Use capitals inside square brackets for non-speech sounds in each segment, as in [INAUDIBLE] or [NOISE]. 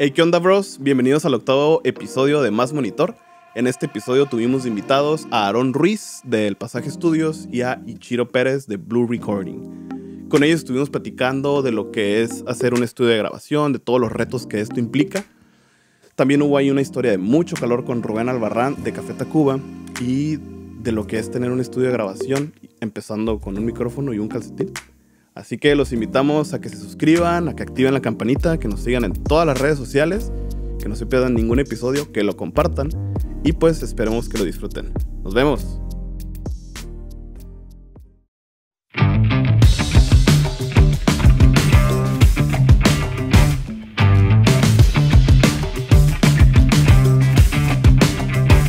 Hey, ¿qué onda, bros? Bienvenidos al octavo episodio de Más Monitor. En este episodio tuvimos invitados a Aaron Ruiz del Pasaje Studios y a Ichiro Pérez de Blue Recording. Con ellos estuvimos platicando de lo que es hacer un estudio de grabación, de todos los retos que esto implica. También hubo ahí una historia de mucho calor con Rubén Albarrán de Café Tacuba y de lo que es tener un estudio de grabación, empezando con un micrófono y un calcetín. Así que los invitamos a que se suscriban, a que activen la campanita, que nos sigan en todas las redes sociales, que no se pierdan ningún episodio, que lo compartan y pues esperemos que lo disfruten. Nos vemos.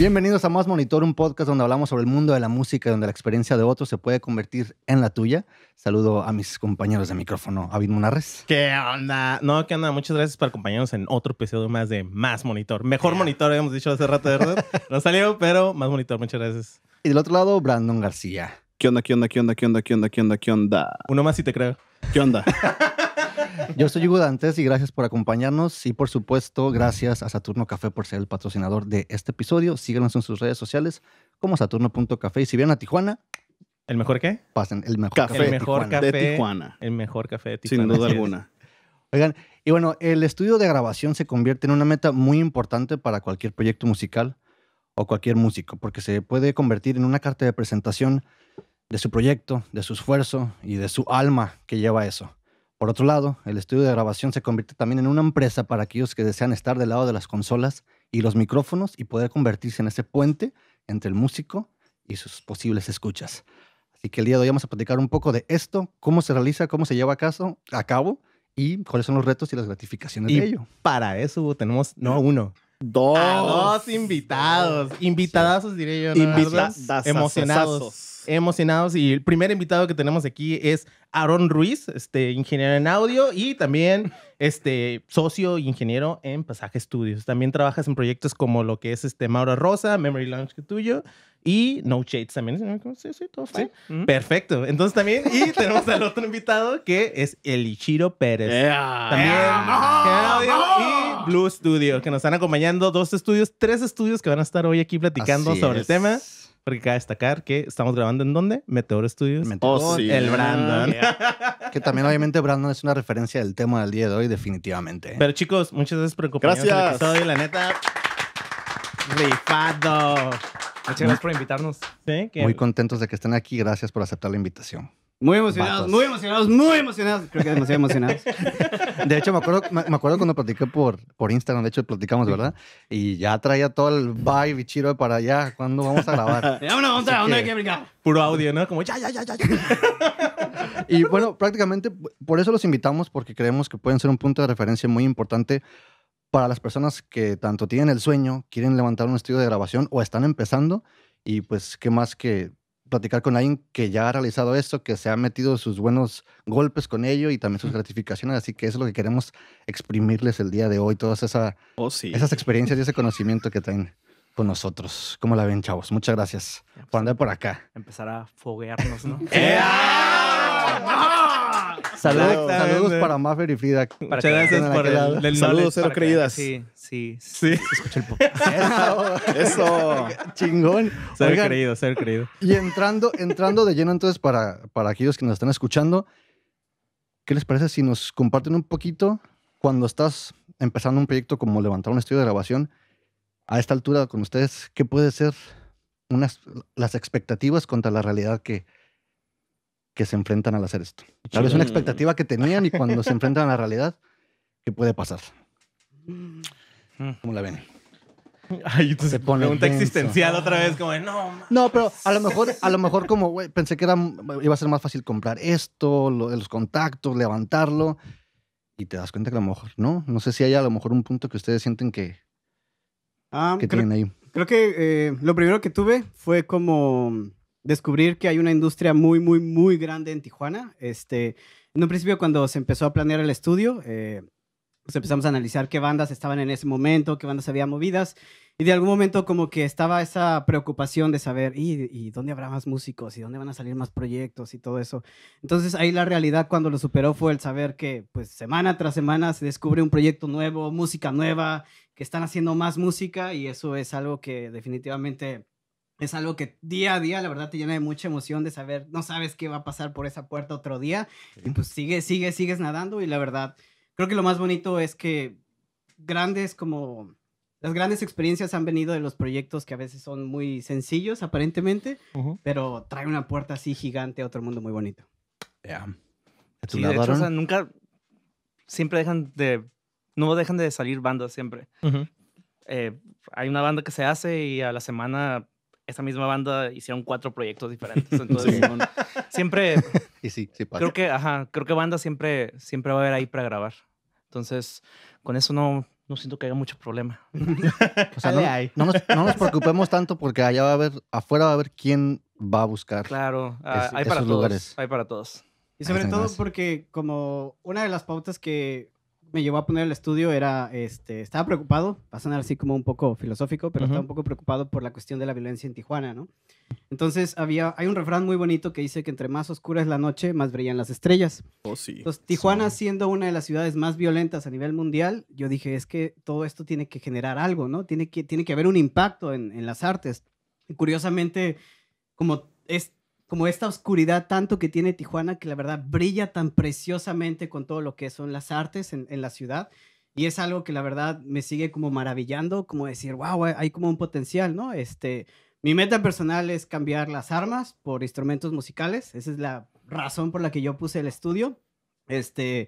Bienvenidos a Más Monitor, un podcast donde hablamos sobre el mundo de la música, y donde la experiencia de otros se puede convertir en la tuya. Saludo a mis compañeros de micrófono, Avid Munarres. ¿Qué onda? No, ¿qué onda? Muchas gracias por acompañarnos en otro episodio más de Más Monitor. Mejor monitor, habíamos dicho hace rato, ¿verdad? [LAUGHS] no salió, pero Más Monitor, muchas gracias. Y del otro lado, Brandon García. ¿Qué onda, qué onda, qué onda, qué onda, qué onda, qué onda, qué onda? Uno más si te creo. ¿Qué onda? [LAUGHS] Yo soy Hugo Dantes y gracias por acompañarnos. Y por supuesto, gracias a Saturno Café por ser el patrocinador de este episodio. Síguenos en sus redes sociales como saturno.café. Y si vienen a Tijuana, ¿El mejor qué? Pasen, el mejor café, de, Tijuana. Café, de Tijuana. El mejor café de Tijuana. Sin duda alguna. Oigan, y bueno, el estudio de grabación se convierte en una meta muy importante para cualquier proyecto musical o cualquier músico, porque se puede convertir en una carta de presentación de su proyecto, de su esfuerzo y de su alma que lleva eso. Por otro lado, el estudio de grabación se convierte también en una empresa para aquellos que desean estar del lado de las consolas y los micrófonos y poder convertirse en ese puente entre el músico y sus posibles escuchas. Así que el día de hoy vamos a platicar un poco de esto, cómo se realiza, cómo se lleva a, cabo y cuáles son los retos y las gratificaciones de ello. Para eso tenemos, no uno, dos, invitados, invitadazos diría yo, ¿no? emocionados emocionados y el primer invitado que tenemos aquí es Aaron Ruiz, este, ingeniero en audio y también este, socio ingeniero en Pasaje Studios. También trabajas en proyectos como lo que es este, Maura Rosa, Memory Lounge que tuyo y No Shades también. Sí, sí, todo Perfecto. Entonces también, y tenemos al otro invitado que es Elichiro Pérez. También en Audio y Blue Studio, que nos están acompañando dos estudios, tres estudios que van a estar hoy aquí platicando sobre el tema. Porque cabe destacar que estamos grabando en dónde? Meteor Studios. Meteor. Oh, el Brandon. Ah, [LAUGHS] que también, obviamente, Brandon es una referencia del tema del día de hoy, definitivamente. Pero chicos, muchas gracias por acompañarnos gracias. en el La neta, rifado. Muchas gracias por invitarnos. Muy contentos de que estén aquí. Gracias por aceptar la invitación. Muy emocionados, muy emocionados, muy emocionados. Creo que demasiado emocionados. [LAUGHS] De hecho, me acuerdo, me, acuerdo cuando platiqué por, por Instagram, de hecho platicamos, ¿verdad? Y ya traía todo el vibe y chiro para allá. ¿Cuándo vamos a grabar? [LAUGHS] Vámonos, vamos a hay que brincar. Puro audio, ¿no? Como ya, ya, ya. ya. [LAUGHS] y bueno, prácticamente por eso los invitamos, porque creemos que pueden ser un punto de referencia muy importante para las personas que tanto tienen el sueño, quieren levantar un estudio de grabación o están empezando. Y pues, ¿qué más que platicar con alguien que ya ha realizado esto, que se ha metido sus buenos golpes con ello y también sus gratificaciones. Así que eso es lo que queremos exprimirles el día de hoy, todas oh, esas experiencias y ese conocimiento que traen con nosotros. ¿Cómo la ven, chavos? Muchas gracias pues, por andar por acá. Empezar a foguearnos, ¿no? ¡No! [LAUGHS] Saludos, para Maffer y Frida. gracias por el, saludo. Saludos cero creídas. Sí, sí, sí. Escucha el podcast. [LAUGHS] Eso. Chingón. Ser creído, ser creído. Y entrando, entrando de lleno entonces para, aquellos que nos están escuchando, ¿qué les parece si nos comparten un poquito cuando estás empezando un proyecto como levantar un estudio de grabación? A esta altura con ustedes, ¿qué puede ser unas, las expectativas contra la realidad que, que se enfrentan al hacer esto. Tal vez una expectativa que tenían y cuando se enfrentan a la realidad, ¿qué puede pasar? Mm. ¿Cómo la ven? se pone pregunta existencial otra vez, como no. No, pero a lo mejor, a lo mejor como, güey, pensé que era, iba a ser más fácil comprar esto, los contactos, levantarlo. Y te das cuenta que a lo mejor, ¿no? No sé si hay a lo mejor un punto que ustedes sienten que, ah, que creo, tienen ahí. Creo que eh, lo primero que tuve fue como descubrir que hay una industria muy, muy, muy grande en Tijuana. Este, en un principio, cuando se empezó a planear el estudio, eh, pues empezamos a analizar qué bandas estaban en ese momento, qué bandas había movidas. Y de algún momento como que estaba esa preocupación de saber, ¿y, ¿y, dónde habrá más músicos? ¿Y dónde van a salir más proyectos? Y todo eso. Entonces ahí la realidad cuando lo superó fue el saber que pues semana tras semana se descubre un proyecto nuevo, música nueva, que están haciendo más música y eso es algo que definitivamente es algo que día a día, la verdad, te llena de mucha emoción de saber, no sabes qué va a pasar por esa puerta otro día. Y pues sigue, sigue, sigues nadando. Y la verdad, creo que lo más bonito es que grandes como las grandes experiencias han venido de los proyectos que a veces son muy sencillos aparentemente, pero trae una puerta así gigante a otro mundo muy bonito. Ya. Sí, de hecho, o sea, nunca, siempre dejan de, no dejan de salir bandas siempre. Eh, hay una banda que se hace y a la semana esa misma banda hicieron cuatro proyectos diferentes. [LAUGHS] Entonces, siempre. [LAUGHS] Y sí, sí pasa. Creo que, creo que banda siempre, siempre va a haber ahí para grabar. Entonces, con eso no, siento que haya mucho problema. [LAUGHS] o sea, no, nos, preocupemos tanto porque allá va a haber, afuera va a haber quién va a buscar. Claro, hay para todos. Hay para todos. Y sobre todo porque como una de las pautas que me llevó a poner el estudio era, este, estaba preocupado, va a sonar así como un poco filosófico, pero estaba un poco preocupado por la cuestión de la violencia en Tijuana, ¿no? Entonces había, hay un refrán muy bonito que dice que entre más oscura es la noche, más brillan las estrellas. Oh, sí. Entonces, Tijuana siendo una de las ciudades más violentas a nivel mundial, yo dije, es que todo esto tiene que generar algo, ¿no? Tiene que, tiene que haber un impacto en, en las artes. curiosamente, como es como esta oscuridad tanto que tiene Tijuana, que la verdad brilla tan preciosamente con todo lo que son las artes en, la ciudad. Y es algo que la verdad me sigue como maravillando, como decir, wow, hay como un potencial, ¿no? Este, mi meta personal es cambiar las armas por instrumentos musicales. Esa es la razón por la que yo puse el estudio. Este,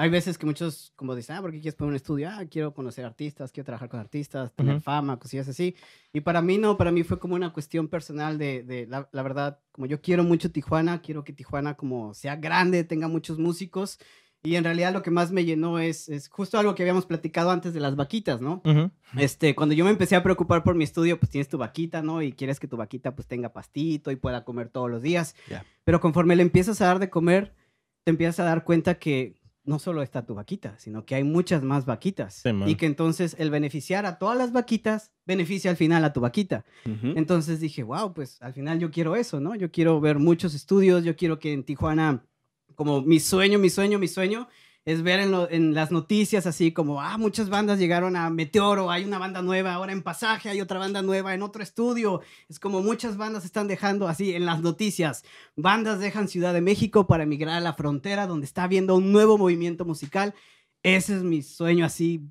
hay veces que muchos como dicen, ah, ¿por qué quieres poner un estudio? Ah, quiero conocer artistas, quiero trabajar con artistas, tener fama, cosillas así. Y para mí no, para mí fue como una cuestión personal de, de la, verdad, como yo quiero mucho Tijuana, quiero que Tijuana como sea grande, tenga muchos músicos. Y en realidad lo que más me llenó es, es justo algo que habíamos platicado antes de las vaquitas, ¿no? Este, cuando yo me empecé a preocupar por mi estudio, pues tienes tu vaquita, ¿no? Y quieres que tu vaquita pues tenga pastito y pueda comer todos los días. Pero conforme le empiezas a dar de comer, te empiezas a dar cuenta que, no solo está tu vaquita, sino que hay muchas más vaquitas. y que entonces el beneficiar a todas las vaquitas beneficia al final a tu vaquita. Entonces dije, wow, pues al final yo quiero eso, ¿no? Yo quiero ver muchos estudios, yo quiero que en Tijuana, como mi sueño, mi sueño, mi sueño, es ver en, las noticias así como, ah, muchas bandas llegaron a Meteoro, hay una banda nueva ahora en Pasaje, hay otra banda nueva en otro estudio. Es como muchas bandas están dejando así en las noticias. Bandas dejan Ciudad de México para emigrar a la frontera donde está habiendo un nuevo movimiento musical. Ese es mi sueño así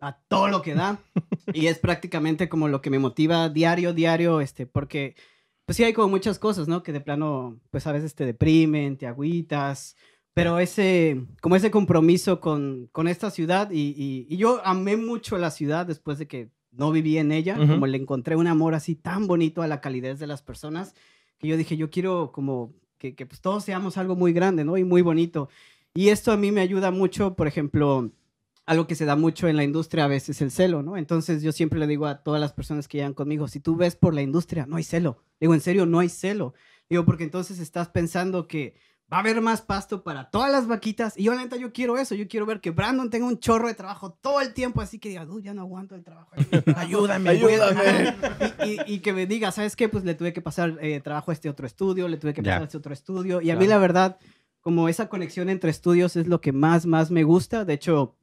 a todo lo que da. [LAUGHS] y es prácticamente como lo que me motiva diario, diario, este, porque pues sí hay como muchas cosas, ¿no? Que de plano, pues a veces te deprimen, te agüitas pero ese, como ese compromiso con, con esta ciudad y, y, yo amé mucho la ciudad después de que no viví en ella, como le encontré un amor así tan bonito a la calidez de las personas, que yo dije, yo quiero como que, pues todos seamos algo muy grande, ¿no? Y muy bonito. Y esto a mí me ayuda mucho, por ejemplo, algo que se da mucho en la industria a veces, el celo, ¿no? Entonces yo siempre le digo a todas las personas que llegan conmigo, si tú ves por la industria, no hay celo. Digo, en serio, no hay celo. Digo, porque entonces estás pensando que va a haber más pasto para todas las vaquitas. Y yo, la neta, yo quiero eso. Yo quiero ver que Brandon tenga un chorro de trabajo todo el tiempo. Así que diga, ¡Uy, ya no aguanto el trabajo. [LAUGHS] ayúdame, pues, ayúdame. Y, que me diga, ¿sabes qué? Pues le tuve que pasar eh, trabajo a este otro estudio, le tuve que pasar a este otro estudio. Y a mí, la verdad, como esa conexión entre estudios es lo que más, más me gusta. De hecho,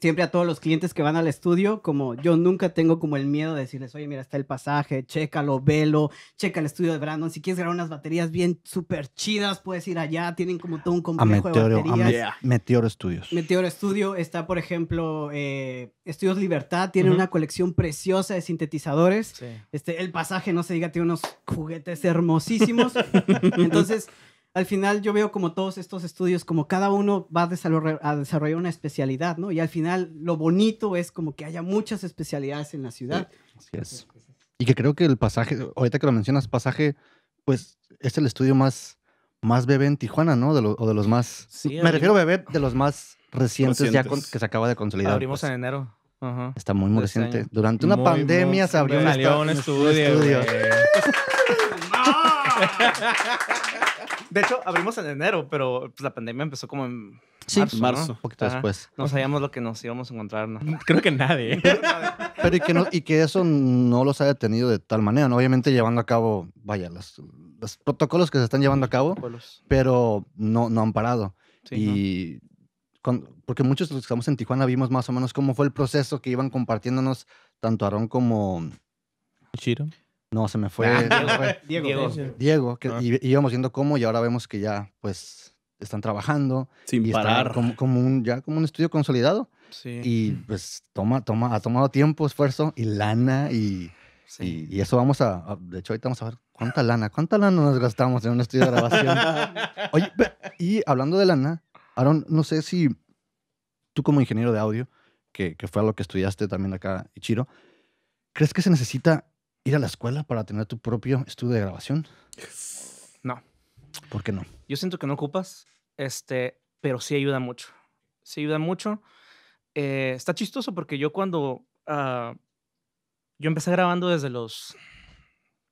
siempre a todos los clientes que van al estudio, como yo nunca tengo como el miedo de decirles, oye, mira, está el pasaje, chécalo, velo, checa el estudio de Brandon, si quieres grabar unas baterías bien súper chidas, puedes ir allá, tienen como todo un complejo de baterías. Meteoro Studios. Meteoro Studio, está por ejemplo eh, Estudios Libertad, tiene una colección preciosa de sintetizadores, este, el pasaje, no se diga, tiene unos juguetes hermosísimos, [LAUGHS] entonces al final yo veo como todos estos estudios, como cada uno va a desarrollar una especialidad, ¿no? Y al final lo bonito es como que haya muchas especialidades en la ciudad. Así es. Y que creo que el pasaje, ahorita que lo mencionas, pasaje, pues es el estudio más, más bebé en Tijuana, ¿no? De o de los más... me refiero a bebé de los más recientes, ya que se acaba de consolidar. Abrimos pues. en enero. Está muy, muy este reciente. Durante una pandemia se abrió Un estudio. De hecho, abrimos en enero, pero pues, la pandemia empezó como en marzo, poquito después. No sabíamos lo que nos íbamos a encontrar. [LAUGHS] [LAUGHS] Creo que nadie. Pero y que, eso no los ha detenido de tal manera, Obviamente llevando a cabo, vaya, los, protocolos que se están llevando a cabo, pero no, no han parado. y porque muchos de los que estamos en Tijuana vimos más o menos cómo fue el proceso que iban compartiéndonos tanto Aarón como... Chiro. No, se me fue. Ah, Diego, Diego. que, ah. y, íbamos viendo cómo y ahora vemos que ya, pues, están trabajando. Sin y parar. Como, un, ya como un estudio consolidado. Y pues toma, toma, ha tomado tiempo, esfuerzo y lana y... Y, eso vamos a, De hecho, ahorita vamos a ver cuánta lana, cuánta lana nos gastamos en un estudio de grabación. [LAUGHS] Oye, y hablando de lana, Aaron, no sé si tú como ingeniero de audio, que, que fue a lo que estudiaste también acá, Chiro ¿crees que se necesita ir a la escuela para tener tu propio estudio de grabación? No. ¿Por qué no? Yo siento que no ocupas, este, pero sí ayuda mucho. Sí ayuda mucho. Eh, está chistoso porque yo cuando... Ah, yo empecé grabando desde los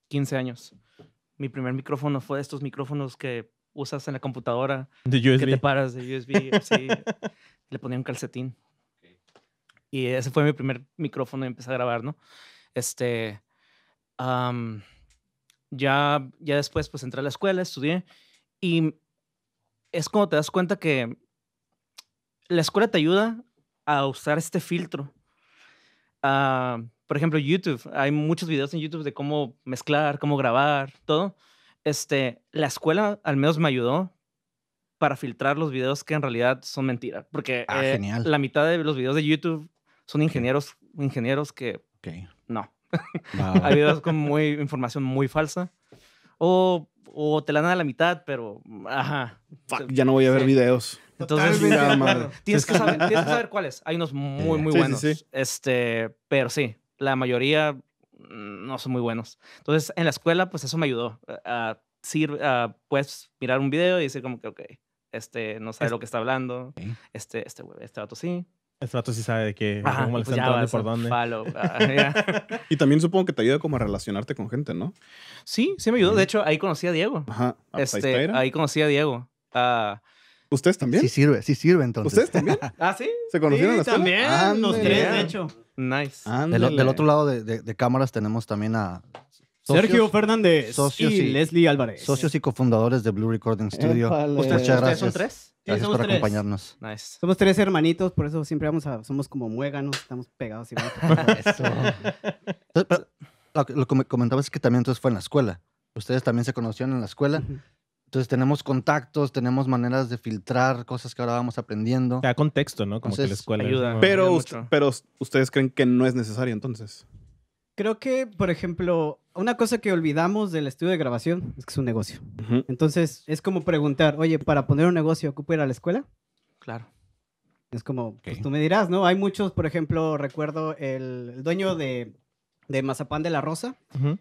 15 años. Mi primer micrófono fue de estos micrófonos que usas en la computadora. De USB. Que te paras de USB, [LAUGHS] le ponía un calcetín. Y ese fue mi primer micrófono y empecé a grabar, ¿no? Este, ya, ya después pues entré a la escuela, estudié y es cuando te das cuenta que la escuela te ayuda a usar este filtro. Ah, por ejemplo, YouTube. Hay muchos videos en YouTube de cómo mezclar, cómo grabar, todo. Este, la escuela al menos me ayudó para filtrar los videos que en realidad son mentiras Porque ah, eh, la mitad de los videos de YouTube son ingenieros, ingenieros que no. Hay ah. videos con muy, información muy falsa. O, o te la dan a la mitad, pero. Ajá. Fuck, ya no voy a ver videos. Entonces, tienes, que saber, tienes que saber cuáles. Hay unos muy, muy buenos. este, pero sí, la mayoría no son muy buenos. Entonces, en la escuela, pues eso me ayudó. a puedes mirar un video y decir como que, ok, este no sabe lo que está hablando, este, este, este dato sí, el trato sí sabe de qué, cómo le pues por dónde. [LAUGHS] Ah, y también supongo que te ayuda como a relacionarte con gente, ¿no? Sí, sí me ayudó. De hecho, ahí conocí a Diego. Ajá. Ah, pues este, ahí conocí a Diego. Ah, ¿Ustedes también? Sí sirve, sí sirve entonces. ¿Ustedes también? [LAUGHS] ¿Ah, sí? ¿Se conocieron sí, también, los tres, de hecho. Nice. Del, otro lado de, de, de, cámaras tenemos también a Sergio Fernández y, Leslie Álvarez. Socios y cofundadores de Blue Recording Studio. Ustedes, muchas gracias. son tres? Gracias sí, por acompañarnos. Somos tres hermanitos, por eso siempre vamos a, somos como muéganos, estamos pegados y vamos [LAUGHS] lo que comentabas es que también entonces fue en la escuela. Ustedes también se conocieron en la escuela. Entonces tenemos contactos, tenemos maneras de filtrar cosas que ahora vamos aprendiendo. contexto, ¿no? Como que la escuela ayuda. pero ustedes creen que no es necesario entonces. Creo que, por ejemplo, una cosa que olvidamos del estudio de grabación es que es un negocio. Entonces, es como preguntar, oye, para poner un negocio, ¿ocupo ir a la escuela? Claro. Es como, pues tú me dirás, ¿no? Hay muchos, por ejemplo, recuerdo el, dueño de, Mazapán de la Rosa,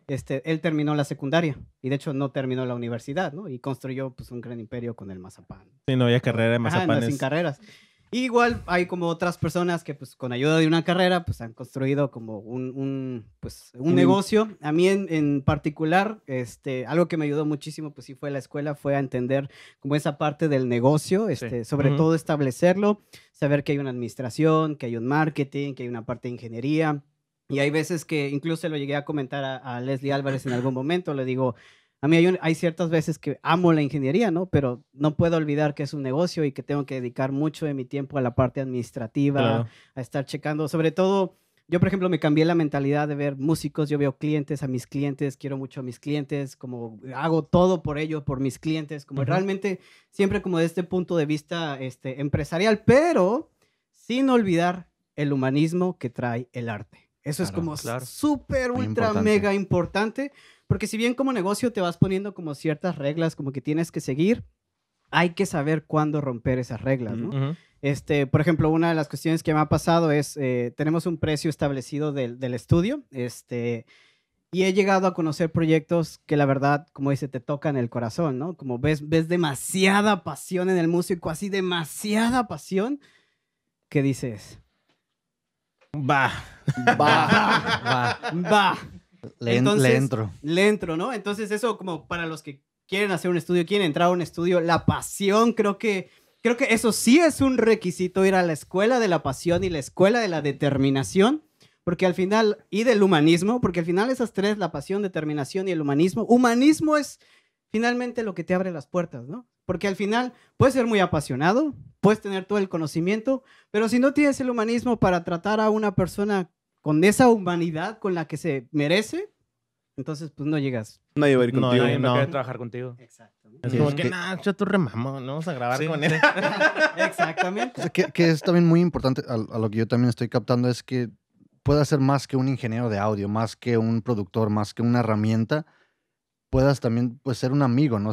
este, él terminó la secundaria y de hecho no terminó la universidad, ¿no? Y construyó pues un gran imperio con el Mazapán. Sí, no había carrera en ah, Mazapán. sin carreras igual hay como otras personas que pues con ayuda de una carrera pues han construido como un, un pues, un negocio. A mí en, en, particular, este, algo que me ayudó muchísimo pues sí fue la escuela, fue a entender como esa parte del negocio, este, sobre todo establecerlo, saber que hay una administración, que hay un marketing, que hay una parte de ingeniería. Y hay veces que incluso lo llegué a comentar a Leslie Álvarez en algún momento, le digo, a mí hay, ciertas veces que amo la ingeniería, ¿no? Pero no puedo olvidar que es un negocio y que tengo que dedicar mucho de mi tiempo a la parte administrativa, a estar checando, sobre todo... Yo, por ejemplo, me cambié la mentalidad de ver músicos, yo veo clientes a mis clientes, quiero mucho a mis clientes, como hago todo por ellos, por mis clientes, como realmente siempre como desde este punto de vista este, empresarial, pero sin olvidar el humanismo que trae el arte. Eso es como super súper, ultra, mega importante, porque si bien como negocio te vas poniendo como ciertas reglas, como que tienes que seguir, hay que saber cuándo romper esas reglas, ¿no? Este, por ejemplo, una de las cuestiones que me ha pasado es, eh, tenemos un precio establecido del, del estudio, este, y he llegado a conocer proyectos que la verdad, como dice, te tocan el corazón, ¿no? Como ves, ves demasiada pasión en el músico, así demasiada pasión, que dices, va, va, [LAUGHS] va, va. Le, ¿no? Entonces eso como para los que quieren hacer un estudio, quieren entrar a un estudio, la pasión creo que... Creo que eso sí es un requisito, ir a la escuela de la pasión y la escuela de la determinación, porque al final, y del humanismo, porque al final esas tres, la pasión, determinación y el humanismo, humanismo es finalmente lo que te abre las puertas, ¿no? Porque al final puedes ser muy apasionado, puedes tener todo el conocimiento, pero si no tienes el humanismo para tratar a una persona con esa humanidad con la que se merece, entonces pues no llegas. No va a ir contigo. No, nadie trabajar contigo. Exacto. Es como que, nada, yo tu remamo, no vamos a grabar con él. [LAUGHS] Exactamente. que, es también muy importante, a, lo que yo también estoy captando, es que puedas ser más que un ingeniero de audio, más que un productor, más que una herramienta, puedas también pues, ser un amigo, ¿no?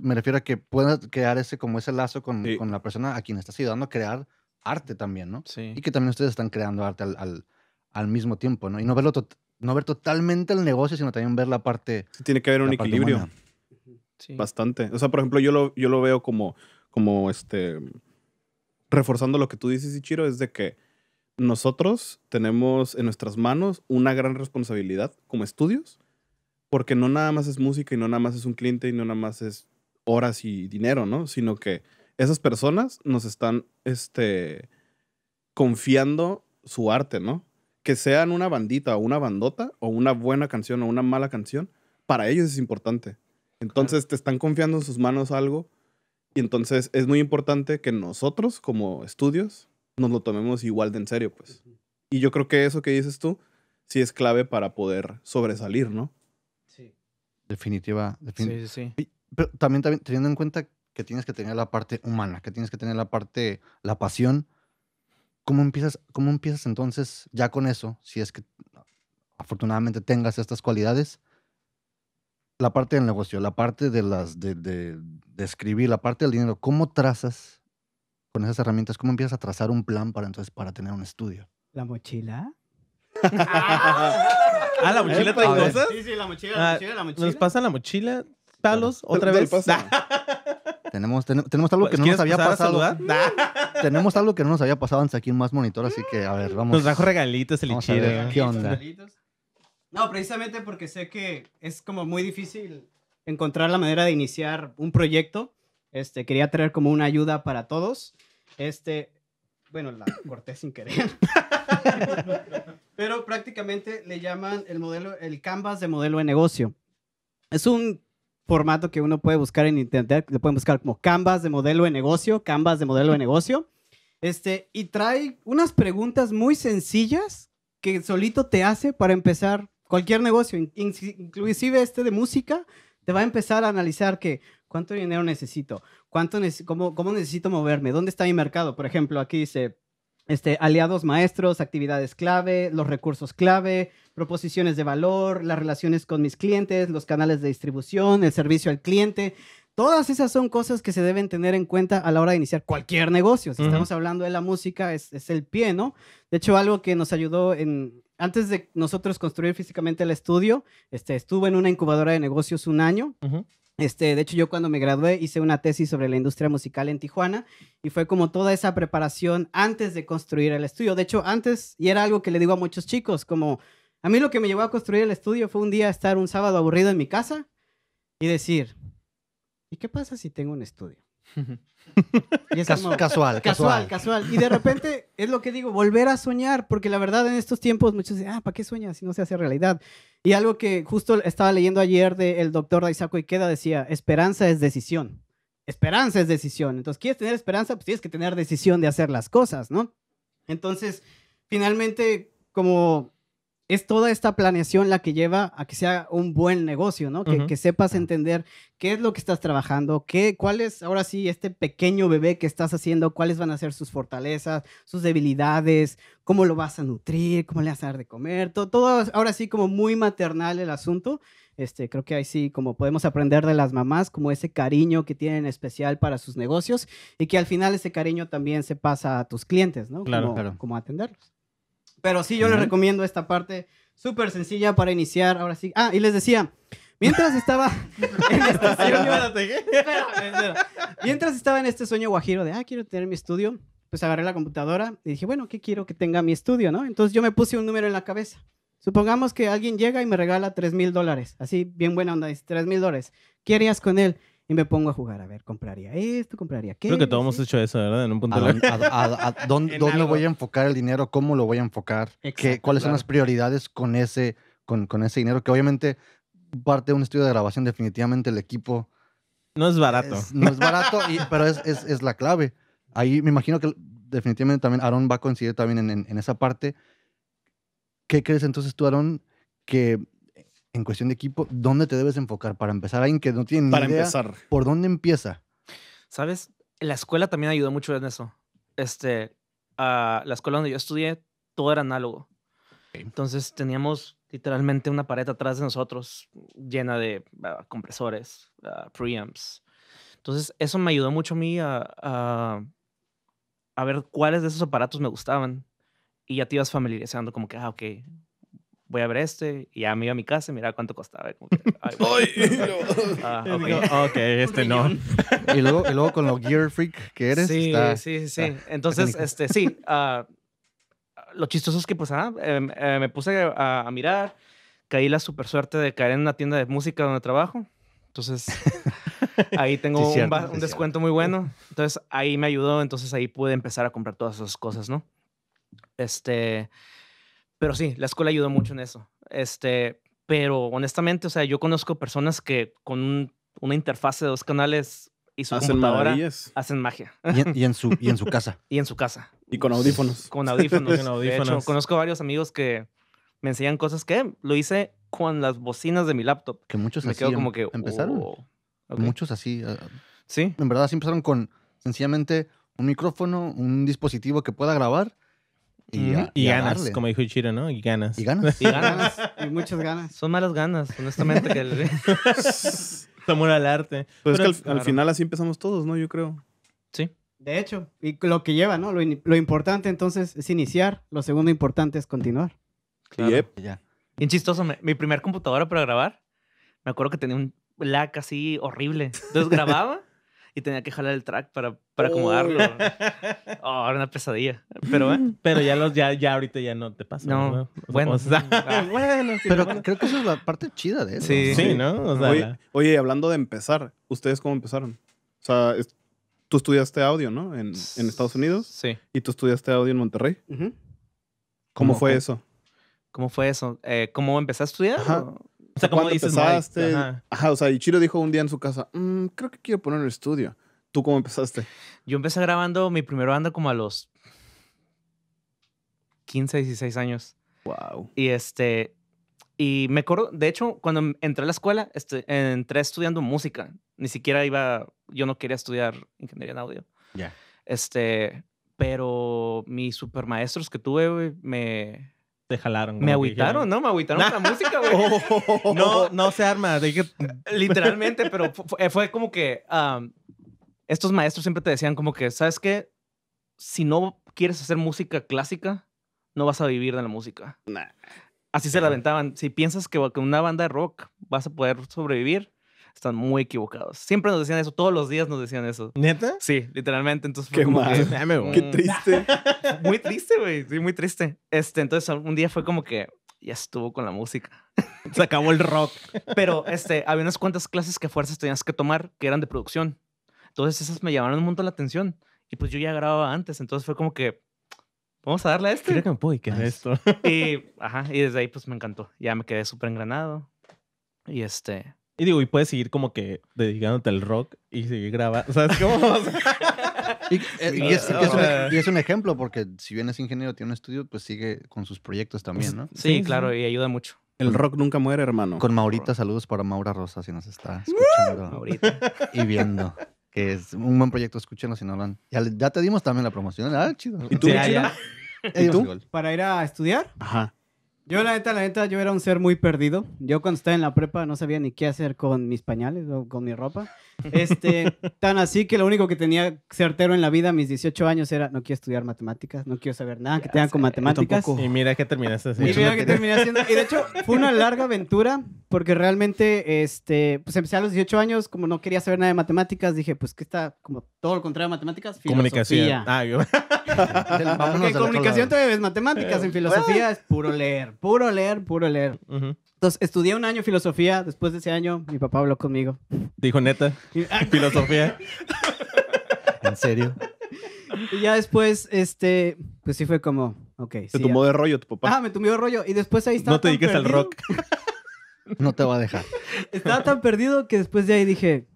me refiero a que puedas crear ese, como ese lazo con, la persona a quien estás ayudando a crear arte también, ¿no? Sí. Y que también ustedes están creando arte al al mismo tiempo, ¿no? Y no verlo no ver totalmente el negocio, sino también ver la parte. Sí, tiene que haber un equilibrio. Sí. Bastante. O sea, por ejemplo, yo lo, yo lo veo como, como este. Reforzando lo que tú dices, Ichiro, es de que nosotros tenemos en nuestras manos una gran responsabilidad como estudios, porque no nada más es música y no nada más es un cliente y no nada más es horas y dinero, ¿no? Sino que esas personas nos están este, confiando su arte, ¿no? que sean una bandita o una bandota o una buena canción o una mala canción, para ellos es importante. Entonces te están confiando en sus manos algo y entonces es muy importante que nosotros como estudios nos lo tomemos igual de en serio, pues. Y yo creo que eso que dices tú sí es clave para poder sobresalir, ¿no? Sí. Definitiva. Sí, sí, Pero también, también teniendo en cuenta que tienes que tener la parte humana, que tienes que tener la parte, la pasión, ¿cómo empiezas, cómo empiezas entonces ya con eso? Si es que afortunadamente tengas estas cualidades, la parte del negocio, la parte de, las, de, escribir, la parte del dinero, ¿cómo trazas con esas herramientas? ¿Cómo empiezas a trazar un plan para entonces para tener un estudio? ¿La mochila? [LAUGHS] ah, la mochila trae cosas. Sí, sí, la mochila, la ah, mochila, la mochila. Nos pasa la mochila, palos, otra vez. [LAUGHS] [LAUGHS] Tenemos, pues, tenemos algo que no nos había pasado. tenemos algo que no nos había pasado antes aquí en Más Monitor, así que a ver, mm. vamos. Nos trajo regalitos el chido ¿Qué onda? No, precisamente porque sé que es como muy difícil encontrar la manera de iniciar un proyecto. Este, quería traer como una ayuda para todos. Este, bueno, la corté sin querer. [LAUGHS] Pero prácticamente le llaman el modelo, el canvas de modelo de negocio. Es un formato que uno puede buscar en internet, lo pueden buscar como Canvas de modelo de negocio, Canvas de modelo de negocio. Este, y trae unas preguntas muy sencillas que solito te hace para empezar cualquier negocio, inclusive este de música, te va a empezar a analizar que cuánto dinero necesito, cuánto cómo, cómo necesito moverme, dónde está mi mercado. Por ejemplo, aquí dice, este, aliados maestros, actividades clave, los recursos clave, proposiciones de valor, las relaciones con mis clientes, los canales de distribución, el servicio al cliente. Todas esas son cosas que se deben tener en cuenta a la hora de iniciar cualquier negocio. Si estamos hablando de la música, es, es, el pie, ¿no? De hecho, algo que nos ayudó en... Antes de nosotros construir físicamente el estudio, este, estuve en una incubadora de negocios un año. Este, de hecho, yo cuando me gradué hice una tesis sobre la industria musical en Tijuana y fue como toda esa preparación antes de construir el estudio. De hecho, antes, y era algo que le digo a muchos chicos, como a mí lo que me llevó a construir el estudio fue un día estar un sábado aburrido en mi casa y decir, ¿y qué pasa si tengo un estudio? Y es casual, casual, casual. Y de repente, es lo que digo, volver a soñar, porque la verdad en estos tiempos muchos dicen, ah, ¿para qué sueñas si no se hace realidad? Y algo que justo estaba leyendo ayer del doctor Daisaku Ikeda decía, esperanza es decisión. Esperanza es decisión. Entonces, ¿quieres tener esperanza? Pues tienes que tener decisión de hacer las cosas, ¿no? Entonces, finalmente, como es toda esta planeación la que lleva a que sea un buen negocio, ¿no? Que, sepas ah. entender qué es lo que estás trabajando, qué, cuál es ahora sí este pequeño bebé que estás haciendo, cuáles van a ser sus fortalezas, sus debilidades, cómo lo vas a nutrir, cómo le vas a dar de comer, todo, ahora sí como muy maternal el asunto. Este, creo que ahí sí, como podemos aprender de las mamás, como ese cariño que tienen especial para sus negocios y que al final ese cariño también se pasa a tus clientes, ¿no? Claro, claro. Como atenderlos. Pero sí, yo les recomiendo esta parte súper sencilla para iniciar. Ahora sí. Ah, y les decía, mientras estaba [LAUGHS] en este sueño, mientras estaba en este sueño guajiro de, ah, quiero tener mi estudio, pues agarré la computadora y dije, bueno, ¿qué quiero que tenga mi estudio, no? Entonces yo me puse un número en la cabeza. Supongamos que alguien llega y me regala 3 mil dólares, así, bien buena onda, 3 mil dólares. ¿Qué harías con él? y me pongo a jugar. A ver, compraría esto, compraría qué? Creo que todos hemos hecho eso, ¿verdad? En un punto. [LAUGHS] dónde, voy a enfocar el dinero? ¿Cómo lo voy a enfocar? ¿Qué, ¿Cuáles son las prioridades con ese, con, con ese dinero? Que obviamente parte de un estudio de grabación, definitivamente el equipo... No es barato. no es barato, y, [LAUGHS] pero es, es, la clave. Ahí me imagino que definitivamente también Aaron va a coincidir también en, en, en esa parte. ¿Qué crees entonces tú, Aaron, que en cuestión de equipo, ¿dónde te debes enfocar? Para empezar, alguien que no tiene ni Para idea empezar. por dónde empieza. ¿Sabes? La escuela también ayudó mucho en eso. Este, ah, la escuela donde yo estudié, todo era análogo. Entonces teníamos literalmente una pared atrás de nosotros llena de ah, compresores, ah, preamps. Entonces eso me ayudó mucho a mí a, ver cuáles de esos aparatos me gustaban. Y ya te ibas familiarizando como que, ah, ok, voy a ver este, y ya me iba a mi casa y miraba cuánto costaba. [LAUGHS] ay, [LAUGHS] ah, ok, ah, este no. y, luego, y luego con lo gear freak que eres. Sí, sí, sí. Entonces, este, sí, [LAUGHS] ah, lo chistoso es que pues ah, em, eh, me puse a, mirar, caí la super suerte de caer en una tienda de música donde trabajo. Entonces, ahí tengo un, descuento muy bueno. Entonces, ahí me ayudó. Entonces, ahí pude empezar a comprar todas esas cosas, ¿no? Este, pero sí, la escuela ayudó mucho en eso. Este, pero honestamente, o sea, yo conozco personas que con una interfaz, de dos canales y su hacen computadora hacen magia. [LAUGHS] Y en, su, y en su casa. y en su casa. Y con audífonos. Con audífonos. [LAUGHS] De hecho, conozco varios amigos que me enseñan cosas que lo hice con las bocinas de mi laptop. Que muchos me como que, empezaron. Oh, muchos así. Ah, sí. En verdad, así empezaron con sencillamente un micrófono, un dispositivo que pueda grabar y, ganas, como dijo Ichiro, ¿no? Y ganas. Y ganas. Y ganas. [LAUGHS] y muchas ganas. Son malas ganas, honestamente. que [LAUGHS] el... arte. Pues es que al, final así empezamos todos, ¿no? Yo creo. Sí. De hecho, y lo que lleva, ¿no? Lo, importante entonces es iniciar, lo segundo importante es continuar. Bien chistoso, mi, mi primer computadora para grabar, me acuerdo que tenía un lag así horrible. Entonces grababa y tenía que jalar el track para, acomodarlo. [LAUGHS] oh, era una pesadilla. Pero, ¿eh? [LAUGHS] Pero ya, los, ya, ya ahorita ya no te pasa. No, bueno. bueno pero creo que esa es la parte chida de eso. Sí, ¿no? O sea, oye, hablando de empezar, ¿ustedes cómo empezaron? O sea, tú estudiaste audio, ¿no? En, Estados Unidos. Sí. Y tú estudiaste audio en Monterrey. ¿Cómo, fue eso? ¿Cómo fue eso? Eh, ¿Cómo empezaste a estudiar? Ajá. O sea, empezaste? Ajá. o sea, Ichiro dijo un día en su casa, mm, creo que quiero poner un estudio. ¿Tú cómo empezaste? Yo empecé grabando mi primera banda como a los 15, 16 años. Wow. Y este, y me acuerdo, de hecho, cuando em, entré a la escuela, este, entré estudiando música. Ni siquiera iba, yo no quería estudiar ingeniería en audio. Ya. Este, pero mis supermaestros que tuve, me, te jalaron. Me agüitaron, ¿no? Me agüitaron la [LAUGHS] música, güey. Oh. no, no se arma. [LAUGHS] Literalmente, pero eh, fue, como que estos maestros siempre te decían como que, ¿sabes qué? Si no quieres hacer música clásica, no vas a vivir de la música. Así se la aventaban. Si piensas que con una banda de rock vas a poder sobrevivir, están muy equivocados. Siempre nos decían eso, todos los días nos decían eso. ¿Neta? Sí, literalmente. Entonces, qué mal. qué triste. [LAUGHS] muy triste, güey. Sí, muy triste. Este, entonces, un día fue como que ya estuvo con la música. Se acabó el rock. Pero este, había unas cuantas clases que fuerzas tenías que tomar que eran de producción. Entonces, esas me llamaron un montón la atención. Y pues yo ya grababa antes, entonces fue como que vamos a darle a este. esto. Y, ajá, y desde ahí pues me encantó. Ya me quedé súper engranado. Y este, y digo, y puedes seguir como que dedicándote al rock y seguir grabando. ¿Sabes cómo? y, es, un, ejemplo, porque si bien es ingeniero, tiene un estudio, pues sigue con sus proyectos también, pues ¿no? Sí, claro, y ayuda mucho. El rock nunca muere, hermano. Con Maurita, saludos para Maura Rosa, si nos está escuchando. Maurita. Y viendo. Que es un buen proyecto, escúchenlo si no lo han. Ya, te dimos también la promoción. Ah, chido. ¿Y tú? ¿Para ir a estudiar? Ajá. Yo, la neta, la neta, yo era un ser muy perdido. Yo cuando estaba en la prepa no sabía ni qué hacer con mis pañales o con mi ropa. Este, [LAUGHS] tan así que lo único que tenía certero en la vida a mis 18 años era no quiero estudiar matemáticas, no quiero saber nada que tenga con matemáticas. Y mira que terminaste haciendo. Y mira que [LAUGHS] terminé haciendo. Y de hecho, fue una larga aventura porque realmente, este, pues empecé a los 18 años, como no quería saber nada de matemáticas, dije, pues que está como todo lo contrario a matemáticas, filosofía. Comunicación. Ah, yo... porque [LAUGHS] comunicación todavía ves matemáticas, en eh, filosofía es puro leer puro leer, puro leer. Entonces, estudié un año filosofía. Después de ese año, mi papá habló conmigo. Dijo, neta, ah, [LAUGHS] filosofía. ¿En serio? Y ya después, este, pues sí fue como, ok. Te sí, tumbó de rollo tu papá. Ah, me tumbó de rollo. Y después ahí estaba. No te dediques el al rock. no te va a dejar. [LAUGHS] Estaba tan perdido que después de ahí dije,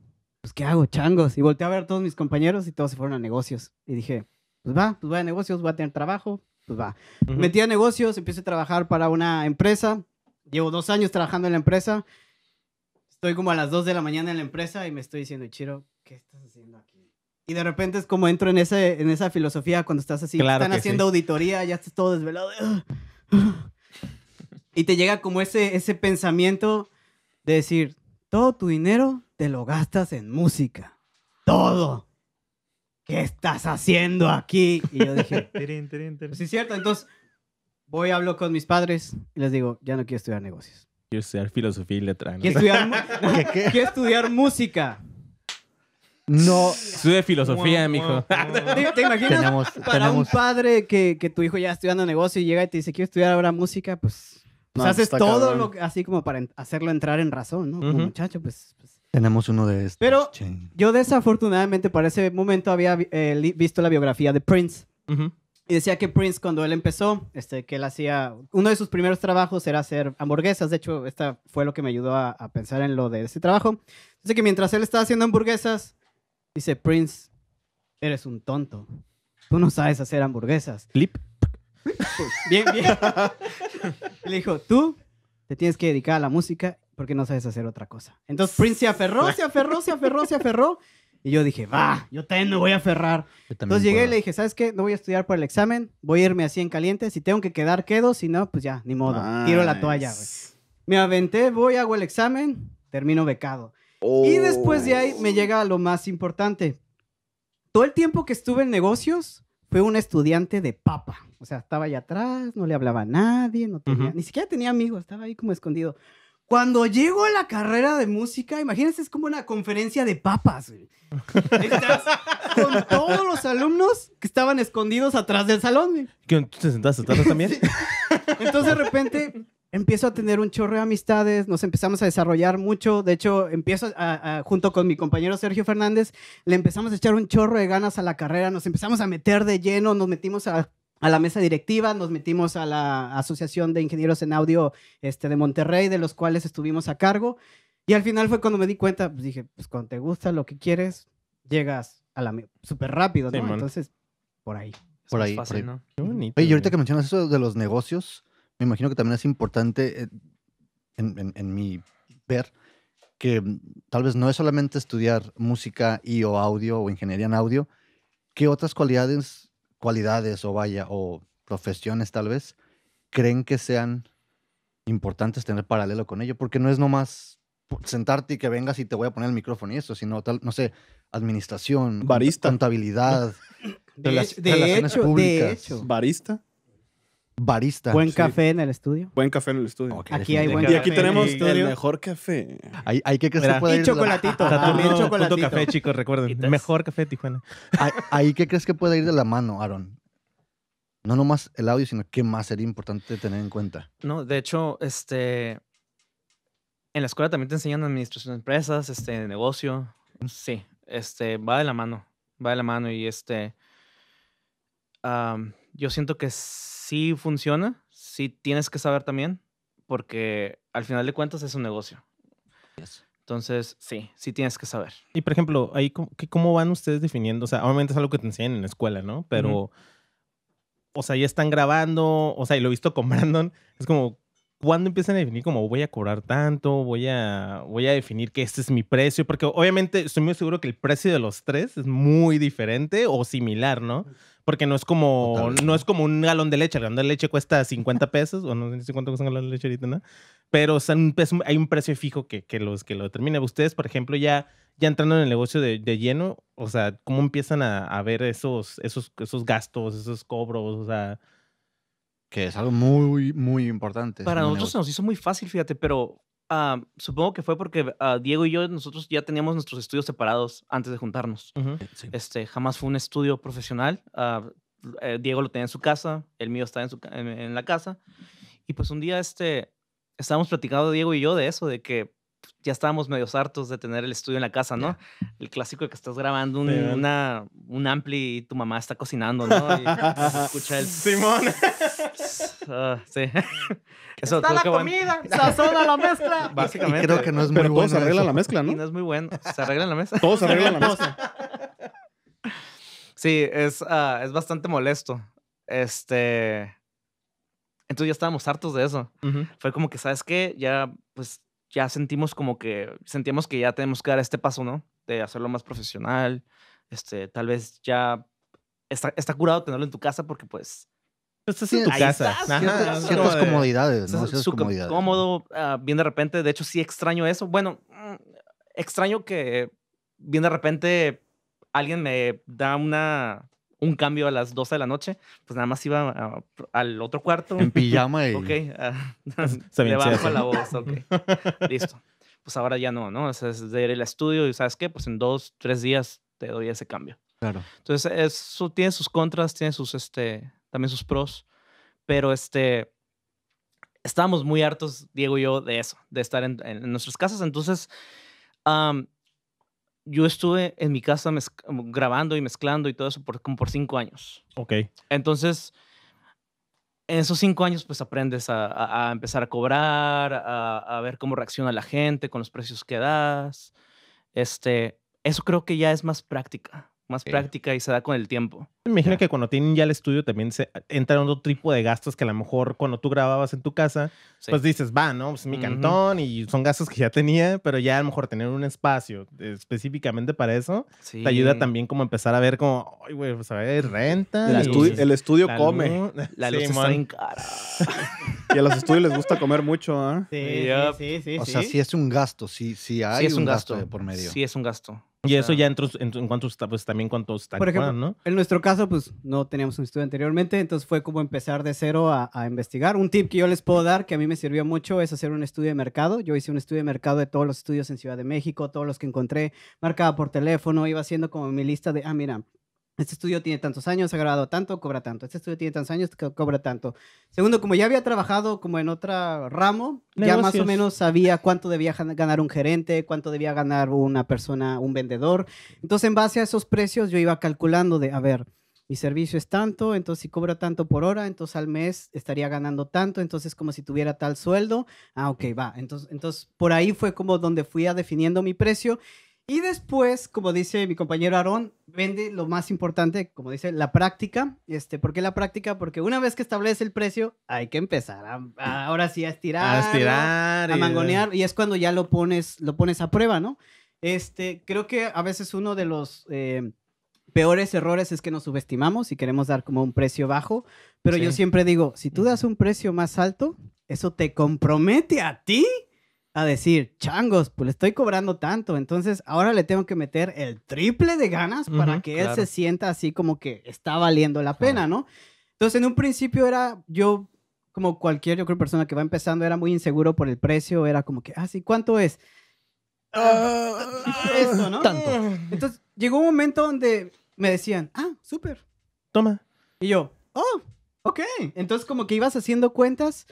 pues ¿qué hago, changos? Y volteé a ver a todos mis compañeros y todos se fueron a negocios. Y dije, pues va, pues voy a negocios, voy a tener trabajo, pues va. Metí a negocios, empecé a trabajar para una empresa. Llevo dos años trabajando en la empresa. Estoy como a las dos de la mañana en la empresa y me estoy diciendo, Chiro, ¿qué estás haciendo aquí? Y de repente es como entro en, ese, en esa filosofía cuando estás así, están haciendo auditoría, ya estás todo desvelado. Y te llega como ese, ese pensamiento de decir, todo tu dinero te lo gastas en música. Todo. ¿qué estás haciendo aquí? Y yo dije, [LAUGHS] pues sí, es cierto, entonces voy, hablo con mis padres y les digo, ya no quiero estudiar negocios. Quiero estudiar filosofía y letra. [LAUGHS] ¿Qué Quiero, estudiar, ¿Qué? estudiar música. No. Estudia filosofía, mi hijo. te imaginas para un padre que, que, tu hijo ya estudiando negocio y llega y te dice, quiero estudiar ahora música? Pues, pues haces todo lo que, así como para hacerlo entrar en razón, ¿no? Como muchacho, pues, pues tenemos uno de estos. Pero yo desafortunadamente para ese momento había eh, visto la biografía de Prince. Y decía que Prince, cuando él empezó, este, que él hacía. Uno de sus primeros trabajos era hacer hamburguesas. De hecho, esta fue lo que me ayudó a, a pensar en lo de ese trabajo. Dice que mientras él estaba haciendo hamburguesas, dice: Prince, eres un tonto. Tú no sabes hacer hamburguesas. Clip. Bien, bien. [LAUGHS] le dijo: Tú te tienes que dedicar a la música porque no sabes hacer otra cosa. Entonces [LAUGHS] Prince se aferró, se aferró, se aferró, se aferró. Y yo dije, va, yo también me voy a aferrar. Entonces llegué y le dije, ¿sabes qué? No voy a estudiar por el examen, voy a irme así en caliente. Si tengo que quedar, quedo. Si no, pues ya, ni modo. Tiro la toalla, güey. Me aventé, voy, hago el examen, termino becado. Y después de ahí me oh. llega lo más importante. Todo el tiempo que estuve en negocios, fue un estudiante de papa. O sea, estaba allá atrás, no le hablaba a nadie, no tenía, ni siquiera tenía amigos, estaba ahí como escondido. Cuando llego a la carrera de música, imagínense, es como una conferencia de papas, con todos los alumnos que estaban escondidos atrás del salón, ¿Tú te sentaste atrás también? Entonces, de repente, empiezo a tener un chorro de amistades, nos empezamos a desarrollar mucho. De hecho, empiezo junto con mi compañero Sergio Fernández, le empezamos a echar un chorro de ganas a la carrera, nos empezamos a meter de lleno, nos metimos a a la mesa directiva, nos metimos a la Asociación de Ingenieros en Audio este, de Monterrey, de los cuales estuvimos a cargo. Y al final fue cuando me di cuenta, pues, dije, pues cuando te gusta lo que quieres, llegas a la súper rápido, ¿no? Entonces, por ahí. Por ahí, Qué bonito. y ahorita que mencionas eso de los negocios, me imagino que también es importante eh, en, en, mi ver que mm, tal vez no es solamente estudiar música y o audio o ingeniería en audio, ¿qué otras cualidades cualidades o vaya, o profesiones tal vez, creen que sean importantes tener paralelo con ello, porque no es nomás sentarte y que vengas y te voy a poner el micrófono y eso, sino tal, no sé, administración, barista, contabilidad, [LAUGHS] de, relaciones públicas, barista barista. Buen café en el estudio. Buen café en el estudio. aquí hay buen café. Y aquí tenemos el, mejor café. Hay, hay que, chocolatito. [LAUGHS] chocolatito. café, chicos, recuerden. mejor café Tijuana. ahí que crees que puede ir de la mano, Aaron. No nomás el audio, sino qué más sería importante tener en cuenta. No, de hecho, este en la escuela también te enseñan administración de empresas, este negocio. Mm. Sí, este va de la mano, va de la mano y este yo siento que es sí funciona, sí tienes que saber también, porque al final de cuentas es un negocio. Entonces, sí, sí tienes que saber. Y por ejemplo, ahí cómo van ustedes definiendo, o sea, obviamente es algo que te enseñan en la escuela, ¿no? Pero, o sea, ya están grabando, o sea, y lo he visto con [LAUGHS] Brandon, es como, cuándo empiezan a definir como voy a cobrar tanto, voy a, voy a definir que este es mi precio, porque obviamente estoy muy seguro que el precio de los tres es muy diferente o similar, ¿no? Porque no es como, no es como un galón de leche, el galón de leche cuesta 50 pesos, o no sé cuánto cuesta un galón de leche ahorita, ¿no? Pero hay un precio fijo que, que, los, que lo determina. Ustedes, por ejemplo, ya, ya entrando en el negocio de, lleno, o sea, ¿cómo empiezan a, a, ver esos, esos, esos gastos, esos cobros? O sea que es algo muy, muy importante. Para nosotros se nos hizo muy fácil, fíjate, pero ah, supongo que fue porque ah, Diego y yo, nosotros ya teníamos nuestros estudios separados antes de juntarnos. Eh, este, jamás fue un estudio profesional. Ah, eh, Diego lo tenía en su casa, el mío estaba en, su, en la casa. Y pues un día este, estábamos platicando Diego y yo de eso, de que ya estábamos medio hartos de tener el estudio en la casa, ¿no? El clásico de que estás grabando un, ampli y tu mamá está cocinando, ¿no? Y escucha el... Simón. [LAUGHS] Ah, sí. [LAUGHS] Eso, está la comida, sazona [LAUGHS] la mezcla. Básicamente. Y creo que no es muy bueno. Todo se arregla la mezcla, ¿no? no es muy bueno. Se arregla la mesa. Todo se arregla la mesa. Sí, es, ah, es bastante molesto. Este. Entonces ya estábamos hartos de eso. Fue como que, ¿sabes qué? Ya, pues ya sentimos como que, sentimos que ya tenemos que dar este paso, ¿no? De hacerlo más profesional, este, tal vez ya está, está curado tenerlo en tu casa porque pues... pues estás en tu casa. ciertas, comodidades, ¿no? Ciertas comodidades. cómodo, ah, bien de repente. De hecho, sí extraño eso. Bueno, mm, extraño que bien de repente alguien me da una un cambio a las 12 de la noche, pues nada más iba al otro cuarto. En pijama y... [LAUGHS] Ok, ah, se [LAUGHS] le bajo la voz, ok. [LAUGHS] Listo. Pues ahora ya no, ¿no? O es de ir al estudio y ¿sabes qué? Pues en dos, tres días te doy ese cambio. Claro. Entonces, eso tiene sus contras, tiene sus, este, también sus pros, pero este, estábamos muy hartos, Diego y yo, de eso, de estar en, nuestras casas. Entonces, yo estuve en mi casa grabando y mezclando y todo eso por, como por cinco años. Ok. Entonces, en esos cinco años, pues aprendes a, empezar a cobrar, a, a, ver cómo reacciona la gente con los precios que das. Este, eso creo que ya es más práctica más práctica y se da con el tiempo. Me imagino que cuando tienen ya el estudio también se entra otro tipo de gastos que a lo mejor cuando tú grababas en tu casa, pues dices, va, ¿no? Pues mi cantón y son gastos que ya tenía, pero ya a lo mejor tener un espacio específicamente para eso te ayuda también como empezar a ver como, ay, güey, pues a ver, renta. El, estudio come. [LAUGHS] la luz está en cara. [LAUGHS] y a los estudios les gusta comer mucho, ah Sí, sí, sí, O sea, sí es un gasto, sí, sí hay un, gasto, por medio. Sí es un gasto y eso ya entró, en cuanto pues también cuántos están por En nuestro caso, pues no teníamos un estudio anteriormente, entonces fue como empezar de cero a, a, investigar. Un tip que yo les puedo dar, que a mí me sirvió mucho, es hacer un estudio de mercado. Yo hice un estudio de mercado de todos los estudios en Ciudad de México, todos los que encontré, marcaba por teléfono, iba haciendo como mi lista de, ah, mira, este estudio tiene tantos años, ha grabado tanto, cobra tanto. Este estudio tiene tantos años, cobra tanto. Segundo, como ya había trabajado como en otro ramo, ya más o menos sabía cuánto debía ganar un gerente, cuánto debía ganar una persona, un vendedor. Entonces, en base a esos precios, yo iba calculando de, a ver, mi servicio es tanto, entonces si cobra tanto por hora, entonces al mes estaría ganando tanto, entonces como si tuviera tal sueldo, ah, ok, va. Entonces, entonces por ahí fue como donde fui definiendo mi precio y después, como dice mi compañero Aarón, vende lo más importante, como dice, la práctica. Este, ¿Por qué la práctica? Porque una vez que establece el precio, hay que empezar ahora sí a estirar. A estirar. A mangonear. Y es cuando ya lo pones, lo pones a prueba, ¿no? Este, creo que a veces uno de los eh, peores errores es que nos subestimamos y queremos dar como un precio bajo. Pero yo siempre digo, si tú das un precio más alto, eso te compromete a ti a decir, changos, pues le estoy cobrando tanto, entonces ahora le tengo que meter el triple de ganas para que él se sienta así como que está valiendo la pena, ¿no? Entonces en un principio era yo, como cualquier, yo creo, persona que va empezando, era muy inseguro por el precio, era como que, ah, sí, ¿cuánto es? Ah, ah, Eso, ¿no? Tanto. Entonces llegó un momento donde me decían, ah, súper. Toma. Y yo, oh, ok. Entonces como que ibas haciendo cuentas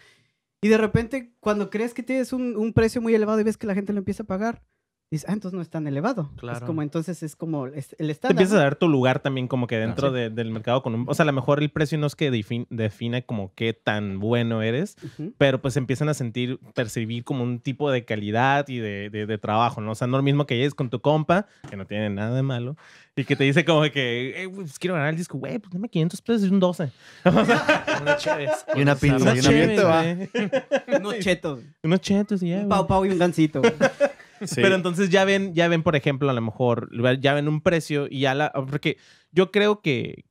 y de repente, cuando crees que tienes un, un precio muy elevado y ves que la gente lo empieza a pagar, dices, ah, entonces no es tan elevado. Claro. Es como, entonces es como el estándar. Te empiezas a dar tu lugar también como que dentro de, del mercado. Con un, o sea, a lo mejor el precio no es que defina como qué tan bueno eres, pero pues empiezan a sentir, percibir como un tipo de calidad y de, de, de trabajo, ¿no? O sea, no es lo mismo que llegues con tu compa, que no tiene nada de malo, y que te dice como que, eh, pues quiero ganar el disco, güey, pues dame 500 pesos y un 12. [LAUGHS] una Y una pinza y una chévez, Unos chetos. Unos chetos y ya. Un pau pau y un gancito. Pero entonces ya ven, ya ven, por ejemplo, a lo mejor, ya ven un precio y ya la. Porque yo creo que,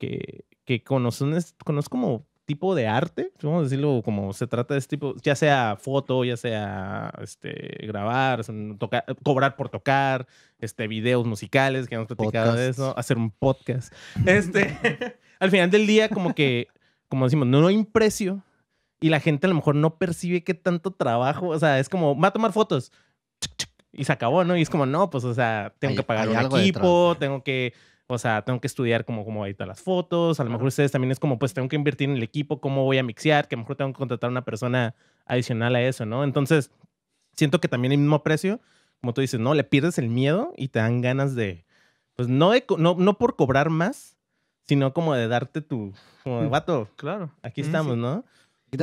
que, conozco, conozco como tipo de arte, vamos a decirlo como se trata de este tipo, ya sea foto, ya sea este, grabar, cobrar por tocar, este, videos musicales, que hemos platicado de eso, hacer un podcast. Este, [LAUGHS] al final del día, como que, como decimos, no, no hay un precio y la gente a lo mejor no percibe qué tanto trabajo, o sea, es como, va a tomar fotos, y se acabó, ¿no? Y es como, no, pues, o sea, tengo que pagar un equipo, tengo que, o sea, tengo que estudiar como cómo editar las fotos, a lo mejor ustedes también es como, pues, tengo que invertir en el equipo, cómo voy a mixear, que a lo mejor tengo que contratar una persona adicional a eso, ¿no? Entonces, siento que también el mismo precio, como tú dices, ¿no? Le pierdes el miedo y te dan ganas de, pues, no, no, por cobrar más, sino como de darte tu, como, mm. vato, claro, aquí estamos, ¿no?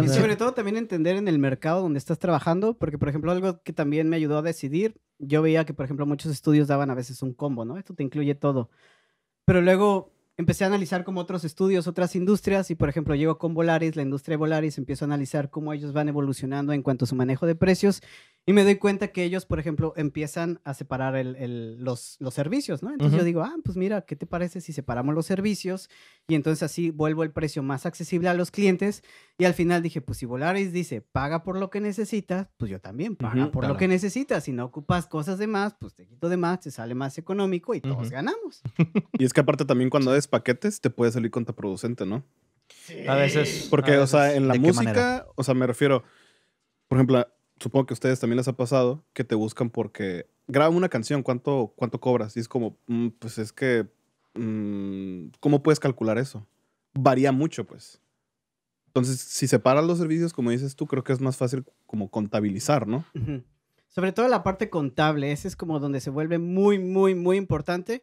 Y sobre todo también entender en el mercado donde estás trabajando, porque por ejemplo algo que también me ayudó a decidir, yo veía que por ejemplo muchos estudios daban a veces un combo, ¿no? Esto te incluye todo. Pero luego empecé a analizar como otros estudios, otras industrias, y por ejemplo llego con Volaris, la industria de Volaris, empiezo a analizar cómo ellos van evolucionando en cuanto a su manejo de precios, y me doy cuenta que ellos, por ejemplo, empiezan a separar los, servicios, ¿no? Entonces yo digo, ah, pues mira, ¿qué te parece si separamos los servicios? Y entonces así vuelvo el precio más accesible a los clientes. Y al final dije, pues si Volaris dice, paga por lo que necesitas, pues yo también, paga por lo que necesitas. Si no ocupas cosas de más, pues te quito de más, te sale más económico y todos ganamos. [LAUGHS] Y es que aparte también cuando haces paquetes, te puede salir contraproducente, ¿no? A veces. Porque, o sea, en la música, o sea, me refiero, por ejemplo, supongo que a ustedes también les ha pasado que te buscan porque graban una canción, ¿cuánto, cuánto cobras? Y es como, mm, pues es que, mm, ¿cómo puedes calcular eso? Varía mucho, pues. Entonces, si separas los servicios, como dices tú, creo que es más fácil como contabilizar, ¿no? Sobre todo la parte contable, ese es como donde se vuelve muy, muy, muy importante.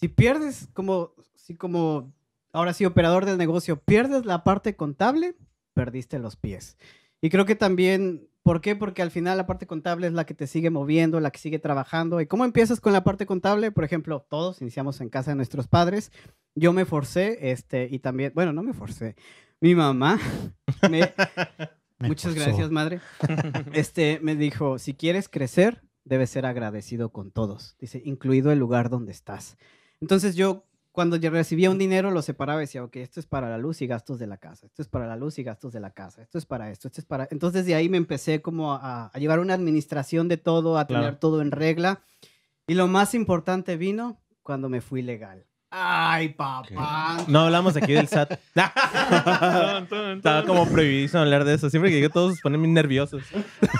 Si pierdes, como, si como, ahora sí, operador del negocio, pierdes la parte contable, perdiste los pies. Y creo que también ¿Por qué? Porque al final la parte contable es la que te sigue moviendo, la que sigue trabajando. ¿Y cómo empiezas con la parte contable? Por ejemplo, todos iniciamos en casa de nuestros padres. Yo me forcé, este, y también, bueno, no me forcé. Mi mamá [LAUGHS] [LAUGHS] muchas gracias, madre. [LAUGHS] Este, me dijo, si quieres crecer, debes ser agradecido con todos. Dice, incluido el lugar donde estás. Entonces yo cuando yo recibía un dinero lo separaba y decía, ok, esto es para la luz y gastos de la casa, esto es para la luz y gastos de la casa, esto es para esto, esto es para... Entonces de ahí me empecé como a, llevar una administración de todo, a tener todo en regla. Y lo más importante vino cuando me fui legal. Ay, papá. No hablamos aquí del SAT. [LAUGHS] Estaba como prohibido hablar de eso. Siempre que digo, todos se ponen muy nerviosos.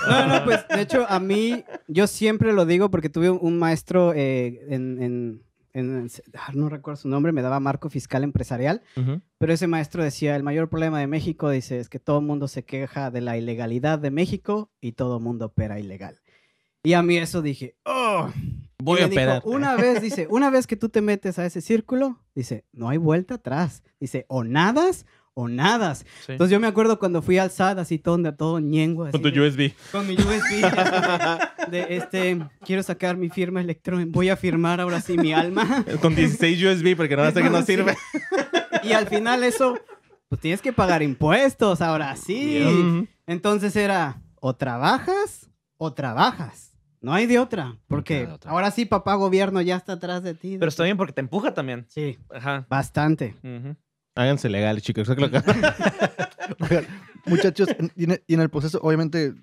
No, no, pues de hecho, a mí, yo siempre lo digo porque tuve un maestro eh, en, Ah, no recuerdo su nombre, me daba marco fiscal empresarial, pero ese maestro decía, el mayor problema de México, dice, es que todo el mundo se queja de la ilegalidad de México y todo el mundo opera ilegal. Y a mí eso dije, oh, voy a operar. una vez, dice, una vez que tú te metes a ese círculo, dice, no hay vuelta atrás. Dice, o nadas o nada. Entonces yo me acuerdo cuando fui al SAT, así todo, todo Con tu USB. Con mi USB. de, este, quiero sacar mi firma electrónica, voy a firmar ahora sí mi alma. [LAUGHS] Con 16 USB, porque nada más que no sirve. y al final eso, pues tienes que pagar impuestos, ahora sí. Entonces era, o trabajas o trabajas. No hay de otra, porque ahora sí papá gobierno ya está atrás de ti. Pero está bien porque te empuja también. Sí, Ajá. bastante. Háganse legal chicos. [LAUGHS] muchachos, e, y en, el proceso, obviamente,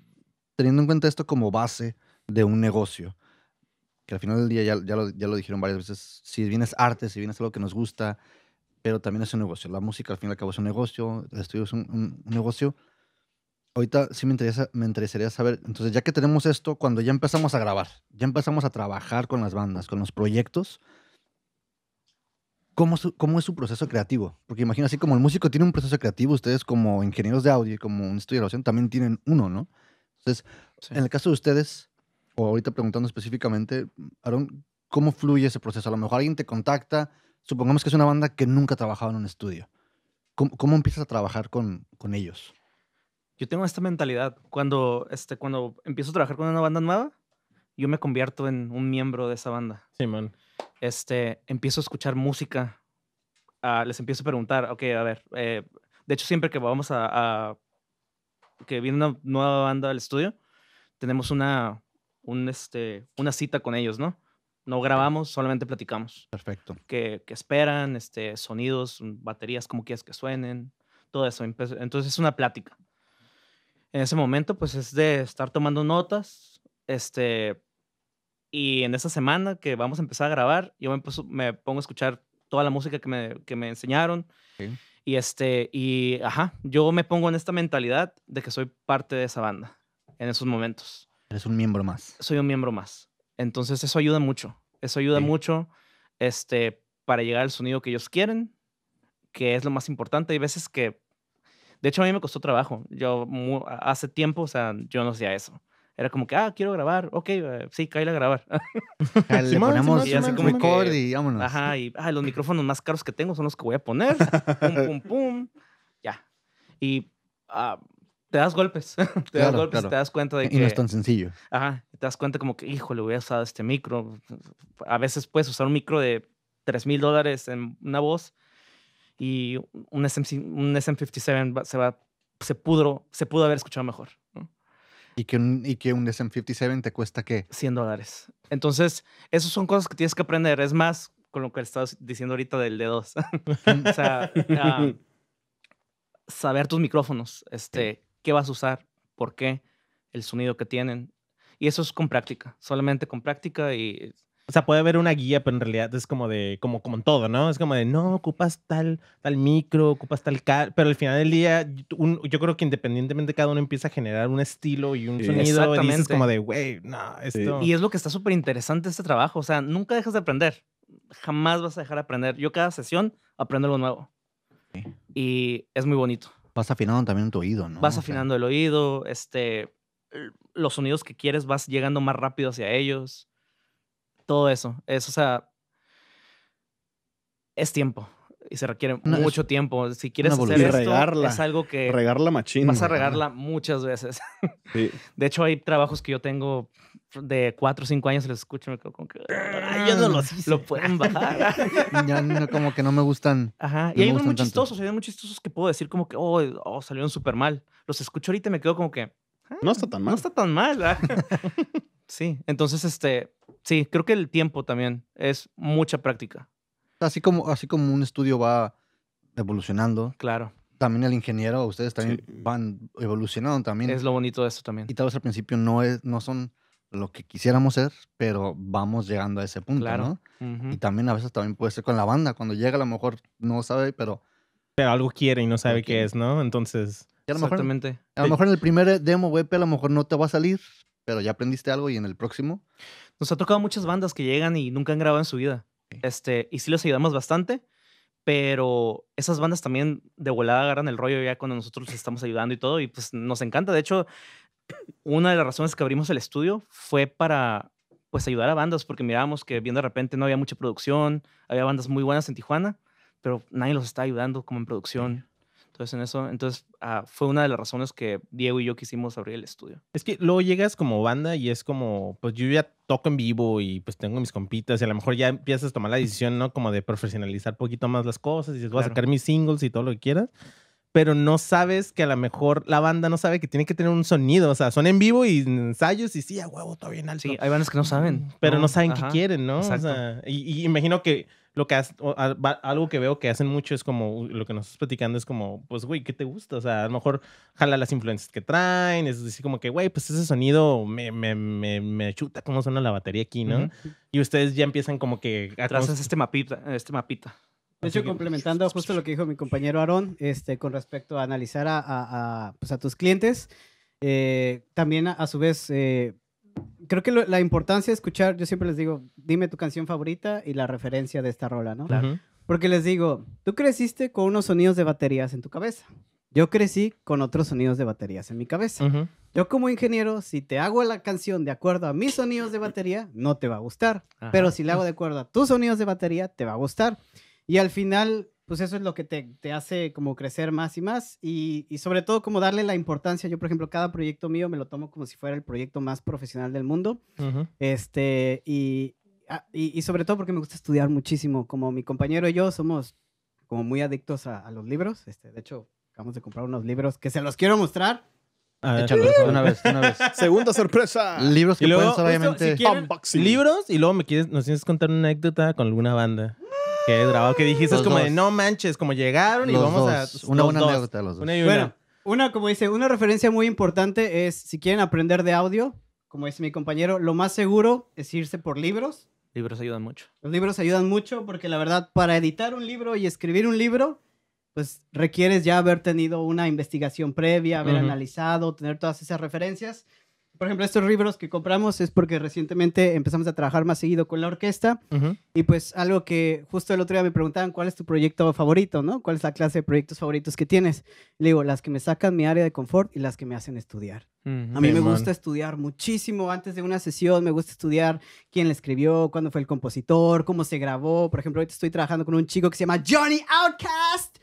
teniendo en cuenta esto como base de un negocio, que al final del día ya, lo, dijeron varias veces, si bien es arte, si bien es algo que nos gusta, pero también es un negocio. La música al fin y al cabo es un negocio, el estudio es un, negocio. Ahorita sí me, interesa, me interesaría saber, entonces ya que tenemos esto, cuando ya empezamos a grabar, ya empezamos a trabajar con las bandas, con los proyectos, ¿Cómo, ¿Cómo es su proceso creativo? Porque imagino, así como el músico tiene un proceso creativo, ustedes como ingenieros de audio y como un estudio de grabación también tienen uno, ¿no? Entonces, en el caso de ustedes, o ahorita preguntando específicamente, Aaron, ¿cómo fluye ese proceso? A lo mejor alguien te contacta, supongamos que es una banda que nunca ha trabajado en un estudio. ¿Cómo, cómo empiezas a trabajar con, con, ellos? Yo tengo esta mentalidad. Cuando, este, cuando empiezo a trabajar con una banda nueva, yo me convierto en un miembro de esa banda. Sí, man este, empiezo a escuchar música, ah, les empiezo a preguntar, ok, a ver, eh, de hecho siempre que vamos a, que viene una nueva banda al estudio, tenemos una, este, una cita con ellos, ¿no? No grabamos, solamente platicamos. Perfecto. Que, esperan, este, sonidos, baterías, como quieras que suenen, todo eso. Entonces es una plática. En ese momento, pues es de estar tomando notas, este, y en esa semana que vamos a empezar a grabar, yo me, pongo a escuchar toda la música que me, que me enseñaron. Y este, y ajá, yo me pongo en esta mentalidad de que soy parte de esa banda en esos momentos. Eres un miembro más. Soy un miembro más. Entonces eso ayuda mucho. Eso ayuda mucho este, para llegar al sonido que ellos quieren, que es lo más importante. Hay veces que, de hecho a mí me costó trabajo. Yo hace tiempo, o sea, yo no hacía eso era como que, ah, quiero grabar, ok, eh, sí, cállate a grabar. [LAUGHS] Le ponemos y record y vámonos. Ajá, y ah, los micrófonos más caros que tengo son los que voy a poner, pum, pum, [LAUGHS] pum, ya. Y ah, te das golpes, [LAUGHS] te das golpes y te das cuenta de que... Y no es tan sencillo. Ajá, te das cuenta como que, híjole, voy a usar este micro. A veces puedes usar un micro de 3 mil dólares en una voz y un, SM, 57 se va... Se, pudro, se pudo haber escuchado mejor. Y que un, y que SM57 te cuesta qué? 100 dólares. Entonces, esas son cosas que tienes que aprender. Es más con lo que estás diciendo ahorita del D2. [LAUGHS] o sea, ah, [LAUGHS] saber tus micrófonos, este, qué vas a usar, por qué, el sonido que tienen. Y eso es con práctica, solamente con práctica y o sea, puede haber una guía, pero en realidad es como de, como, como en todo, ¿no? Es como de, no, ocupas tal, tal micro, ocupas tal car pero al final del día, yo creo que independientemente cada uno empieza a generar un estilo y un sonido. Y dices como de, güey, no, esto... Y es lo que está súper interesante este trabajo. O sea, nunca dejas de aprender. Jamás vas a dejar de aprender. Yo cada sesión aprendo algo nuevo. Y es muy bonito. Vas afinando también tu oído, ¿no? Vas afinando el oído, este, los sonidos que quieres vas llegando más rápido hacia ellos todo eso. Es, sea, es tiempo y se requiere mucho tiempo. Si quieres hacer esto, regarla, es algo que regarla machín, vas a regarla muchas veces. [LAUGHS] Sí. De hecho, hay trabajos que yo tengo de cuatro o cinco años, los escucho y me quedo como que yo no los lo pueden bajar. [LAUGHS] como que no me gustan. Ajá. y hay unos muy chistosos, hay unos muy chistosos que puedo decir como que, oh, oh salieron súper mal. Los escucho ahorita y me quedo como que... Ah, no está tan mal. No está tan mal. [LAUGHS] Sí, entonces, este, sí, creo que el tiempo también es mucha práctica. Así como, así como un estudio va evolucionando. Claro. También el ingeniero, ustedes también van evolucionando también. Es lo bonito de eso también. Y tal vez al principio no, es, no son lo que quisiéramos ser, pero vamos llegando a ese punto, ¿no? Y también a veces también puede ser con la banda. Cuando llega a lo mejor no sabe, pero... Pero algo quiere y no sabe qué es, ¿no? Entonces... A Exactamente. a lo mejor en el primer demo, web a lo mejor no te va a salir, pero ya aprendiste algo y en el próximo. Nos ha tocado muchas bandas que llegan y nunca han grabado en su vida. Este, y sí los ayudamos bastante, pero esas bandas también de volada agarran el rollo ya cuando nosotros les estamos ayudando y todo, y pues nos encanta. De hecho, una de las razones que abrimos el estudio fue para pues ayudar a bandas, porque mirábamos que bien de repente no había mucha producción, había bandas muy buenas en Tijuana, pero nadie los está ayudando como en producción. Entonces, en eso, entonces ah, fue una de las razones que Diego y yo quisimos abrir el estudio. Es que luego llegas como banda y es como, pues yo ya toco en vivo y pues tengo mis compitas y a lo mejor ya empiezas a tomar la decisión, ¿no? Como de profesionalizar poquito más las cosas y dices, voy a sacar mis singles y todo lo que quieras pero no sabes que a lo mejor la banda no sabe que tiene que tener un sonido. O sea, son en vivo y ensayos y sí, a huevo, todo bien alto. Sí, hay bandas que no saben. Pero no, saben qué quieren, ¿no? O sea, y, imagino que lo que algo que veo que hacen mucho es como lo que nos estás platicando es como, pues, güey, ¿qué te gusta? O sea, a lo mejor jala las influencias que traen, es decir, como que, güey, pues ese sonido me, me, me, chuta cómo suena la batería aquí, ¿no? Y ustedes ya empiezan como que... Trazas este mapita, este mapita. De hecho, complementando justo lo que dijo mi compañero Aarón, este, con respecto a analizar a, a, pues a tus clientes, eh, también a, su vez eh, creo que la importancia de escuchar, yo siempre les digo, dime tu canción favorita y la referencia de esta rola, ¿no? Porque les digo, tú creciste con unos sonidos de baterías en tu cabeza. Yo crecí con otros sonidos de baterías en mi cabeza. Yo como ingeniero, si te hago la canción de acuerdo a mis sonidos de batería, no te va a gustar. Pero si la hago de acuerdo a tus sonidos de batería, te va a gustar. Y al final, pues eso es lo que te, te hace como crecer más y más y, y, sobre todo como darle la importancia. Yo, por ejemplo, cada proyecto mío me lo tomo como si fuera el proyecto más profesional del mundo. Este, ah, y, y, sobre todo porque me gusta estudiar muchísimo. Como mi compañero y yo somos como muy adictos a, los libros. Este, de hecho, acabamos de comprar unos libros que se los quiero mostrar. una vez, una vez. [LAUGHS] Segunda sorpresa. Libros que luego, pueden, ser obviamente. libros y luego me quieres, nos tienes que contar una anécdota con alguna banda. Qué grabado que dijiste, es como de no manches, como llegaron y vamos a. Una, una anécdota, los dos. Bueno, una, como dice, una referencia muy importante es si quieren aprender de audio, como dice mi compañero, lo más seguro es irse por libros. Libros ayudan mucho. Los libros ayudan mucho porque la verdad, para editar un libro y escribir un libro, pues requieres ya haber tenido una investigación previa, haber analizado, tener todas esas referencias por ejemplo, estos libros que compramos es porque recientemente empezamos a trabajar más seguido con la orquesta y pues algo que justo el otro día me preguntaban, ¿cuál es tu proyecto favorito? ¿no? ¿Cuál es la clase de proyectos favoritos que tienes? Le digo, las que me sacan mi área de confort y las que me hacen estudiar. A mí me gusta estudiar muchísimo antes de una sesión, me gusta estudiar quién la escribió, cuándo fue el compositor, cómo se grabó. Por ejemplo, ahorita estoy trabajando con un chico que se llama Johnny Outcast.